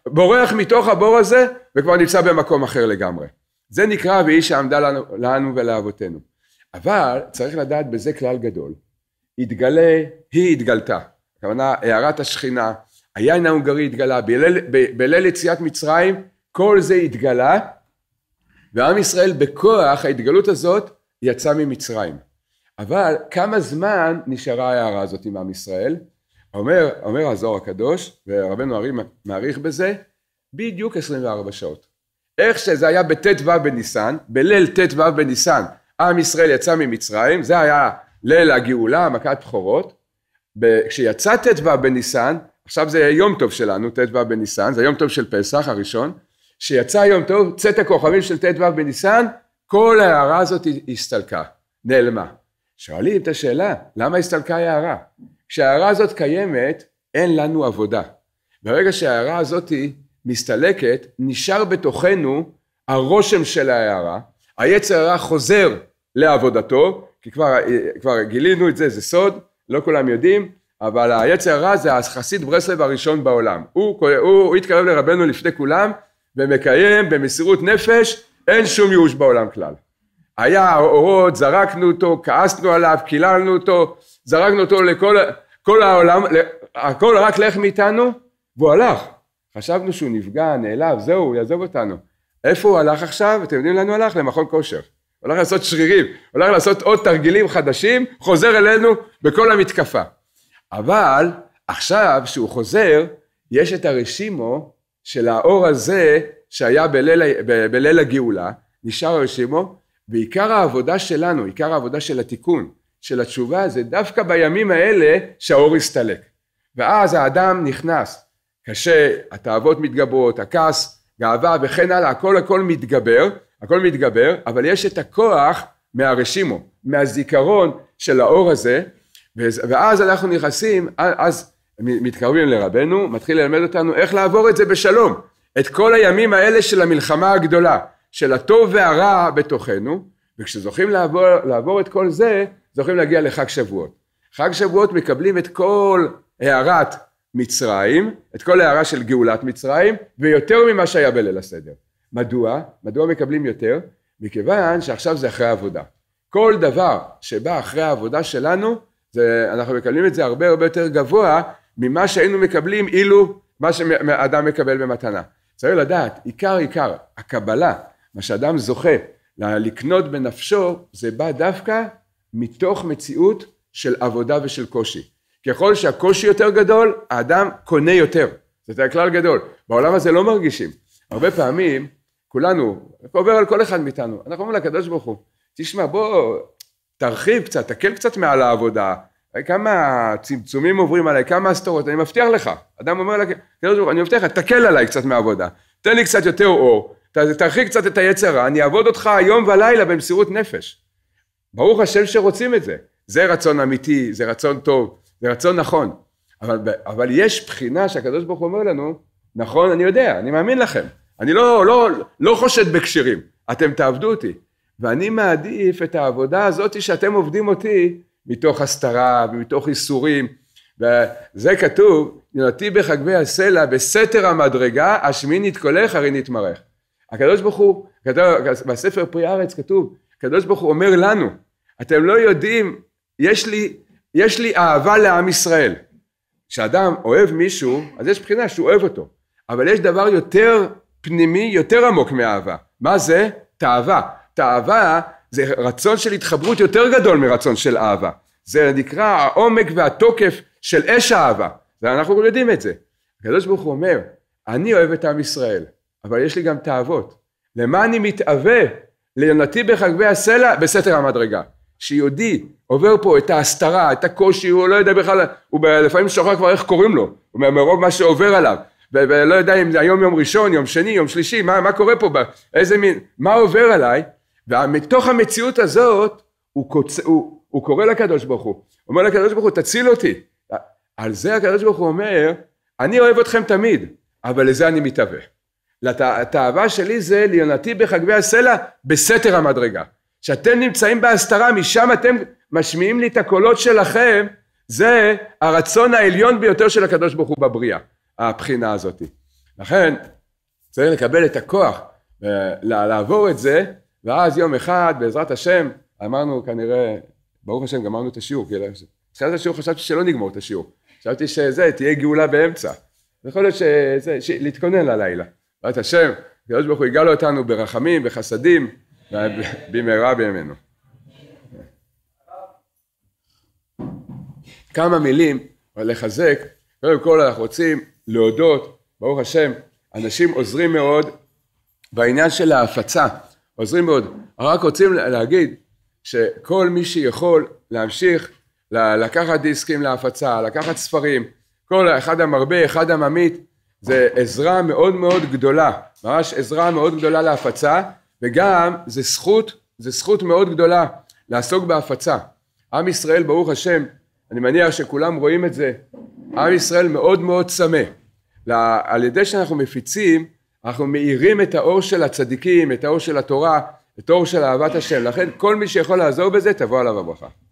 בורח מתוך הבור הזה וכבר נמצא במקום אחר לגמרי. זה נקרא והיא שעמדה לנו, לנו ולאבותינו. אבל צריך לדעת בזה כלל גדול. התגלה, היא התגלתה. הכוונה הארת השכינה, היין ההונגרי התגלה, בליל, בליל יציאת מצרים כל זה התגלה, ועם ישראל בכוח ההתגלות הזאת יצא ממצרים. אבל כמה זמן נשארה ההערה הזאת עם עם ישראל? אומר, אומר הזוהר הקדוש, ורבנו ארי מעריך בזה, בדיוק 24 שעות. איך שזה היה בט"ו בניסן, בליל ט"ו בניסן, עם ישראל יצא ממצרים, זה היה ליל הגאולה, מכת בכורות, כשיצא ט"ו בניסן, עכשיו זה יום טוב שלנו, ט"ו בניסן, זה יום טוב של פסח הראשון, כשיצא יום טוב, צאת הכוכבים של ט"ו בניסן, כל ההערה הזאת הסתלקה, נעלמה. שואלים את השאלה, למה הסתלקה ההערה? כשההערה הזאת קיימת, אין לנו עבודה. ברגע שההערה הזאת מסתלקת, נשאר בתוכנו הרושם של ההערה, היצר הרע חוזר לעבודתו, כי כבר, כבר גילינו את זה, זה סוד, לא כולם יודעים, אבל היצר הרע זה החסיד ברסלב הראשון בעולם. הוא, הוא, הוא הוא התקרב לרבנו לפני כולם, ומקיים במסירות נפש, אין שום ייאוש בעולם כלל. היה אורות, זרקנו אותו, כעסנו עליו, קיללנו אותו, זרקנו אותו לכל כל העולם, הכל רק לך מאיתנו, והוא הלך. חשבנו שהוא נפגע, נעלב, זהו, הוא יעזוב אותנו. איפה הוא הלך עכשיו? אתם יודעים לאן הוא הלך? למכון כושר. הולך לעשות שרירים, הולך לעשות עוד תרגילים חדשים, חוזר אלינו בכל המתקפה. אבל עכשיו, שהוא חוזר, יש את הרשימו של האור הזה שהיה בליל, בליל הגאולה, נשאר הרשימו, ועיקר העבודה שלנו, עיקר העבודה של התיקון, של התשובה, זה דווקא בימים האלה שהאור הסתלק. ואז האדם נכנס, קשה, התאוות מתגברות, הכעס, גאווה וכן הלאה, הכל הכל מתגבר, הכל מתגבר, אבל יש את הכוח מהרשימו, מהזיכרון של האור הזה, ואז אנחנו נכנסים, אז מתקרבים לרבנו, מתחיל ללמד אותנו איך לעבור את זה בשלום, את כל הימים האלה של המלחמה הגדולה, של הטוב והרע בתוכנו, וכשזוכים לעבור, לעבור את כל זה, זוכים להגיע לחג שבועות. חג שבועות מקבלים את כל הערת מצרים, את כל הערה של גאולת מצרים, ויותר ממה שהיה בליל הסדר. מדוע? מדוע מקבלים יותר? מכיוון שעכשיו זה אחרי העבודה. כל דבר שבא אחרי העבודה שלנו, זה, אנחנו מקבלים את זה הרבה הרבה יותר גבוה ממה שהיינו מקבלים אילו מה שאדם מקבל במתנה. צריך לדעת, עיקר עיקר, הקבלה, מה שאדם זוכה לקנות בנפשו, זה בא דווקא מתוך מציאות של עבודה ושל קושי. ככל שהקושי יותר גדול, האדם קונה יותר. זה כלל גדול. בעולם הזה לא מרגישים. הרבה פעמים כולנו, עובר על כל אחד מאיתנו, אנחנו אומרים לקדוש ברוך הוא, תשמע, בוא, תרחיב קצת, תקל קצת מעל העבודה, כמה צמצומים עוברים עליי, כמה הסתרות, אני מבטיח לך. אדם אומר לקדוש ברוך הוא, אני מבטיח לך, תקל עליי קצת מהעבודה, תן לי קצת יותר אור, תרחיב קצת את היצר אני אעבוד אותך יום ולילה במסירות נפש. ברוך השם שרוצים את זה. זה רצון אמיתי, זה רצון טוב, זה רצון נכון. אבל, אבל יש בחינה שהקדוש ברוך הוא אומר לנו, נכון, אני יודע, אני מאמין לכם. אני לא, לא, לא חושד בכשרים, אתם תעבדו אותי. ואני מעדיף את העבודה הזאת שאתם עובדים אותי מתוך הסתרה ומתוך איסורים. וזה כתוב, יונתי בחגבי הסלע, בסתר המדרגה, את קולך, הרי נתמרך. הקדוש ברוך הוא, בספר פרי ארץ כתוב, הקדוש ברוך הוא אומר לנו, אתם לא יודעים, יש לי, יש לי אהבה לעם ישראל. כשאדם אוהב מישהו, אז יש בחינה שהוא אוהב אותו. אבל יש דבר יותר פנימי יותר עמוק מאהבה. מה זה? תאווה. תאווה זה רצון של התחברות יותר גדול מרצון של אהבה. זה נקרא העומק והתוקף של אש אהבה. ואנחנו יודעים את זה. הקדוש ברוך הוא אומר, אני אוהב את עם ישראל, אבל יש לי גם תאוות. למה אני מתאווה? לנתי בחגבי הסלע בסתר המדרגה. שיהודי עובר פה את ההסתרה, את הקושי, הוא לא יודע בכלל, הוא לפעמים שוכח כבר איך קוראים לו, הוא מרוב מה שעובר עליו. ולא יודע אם זה היום יום ראשון, יום שני, יום שלישי, מה, מה קורה פה, איזה מין, מה עובר עליי, ומתוך המציאות הזאת הוא, קוצ... הוא, הוא קורא לקדוש ברוך הוא, הוא אומר לקדוש ברוך הוא תציל אותי, על זה הקדוש ברוך הוא אומר, אני אוהב אתכם תמיד, אבל לזה אני מתהווה. התאווה שלי זה ליונתי בחגבי הסלע בסתר המדרגה. שאתם נמצאים בהסתרה, משם אתם משמיעים לי את הקולות שלכם, זה הרצון העליון ביותר של הקדוש ברוך הוא בבריאה. הבחינה הזאת. לכן, צריך לקבל את הכוח אה, לעבור את זה, ואז יום אחד, בעזרת השם, אמרנו כנראה, ברוך השם, גמרנו את השיעור, כי תחילת השיעור חשבתי שלא נגמור את השיעור. חשבתי שזה, תהיה גאולה באמצע. יכול להיות שזה, ש... להתכונן ללילה. בעזרת השם, הקדוש ברוך הוא יגאל אותנו ברחמים, בחסדים, במהרה בימינו. כמה מילים לחזק, קודם כל אנחנו רוצים להודות, ברוך השם, אנשים עוזרים מאוד בעניין של ההפצה, עוזרים מאוד, רק רוצים להגיד שכל מי שיכול להמשיך לקחת דיסקים להפצה, לקחת ספרים, כל אחד המרבה, אחד הממית, זה עזרה מאוד מאוד גדולה, ממש עזרה מאוד גדולה להפצה, וגם זה זכות, זה זכות מאוד גדולה לעסוק בהפצה. עם ישראל, ברוך השם, אני מניח שכולם רואים את זה, עם ישראל מאוד מאוד צמא. על ידי שאנחנו מפיצים, אנחנו מאירים את האור של הצדיקים, את האור של התורה, את האור של אהבת השם. לכן כל מי שיכול לעזור בזה, תבוא עליו הברכה.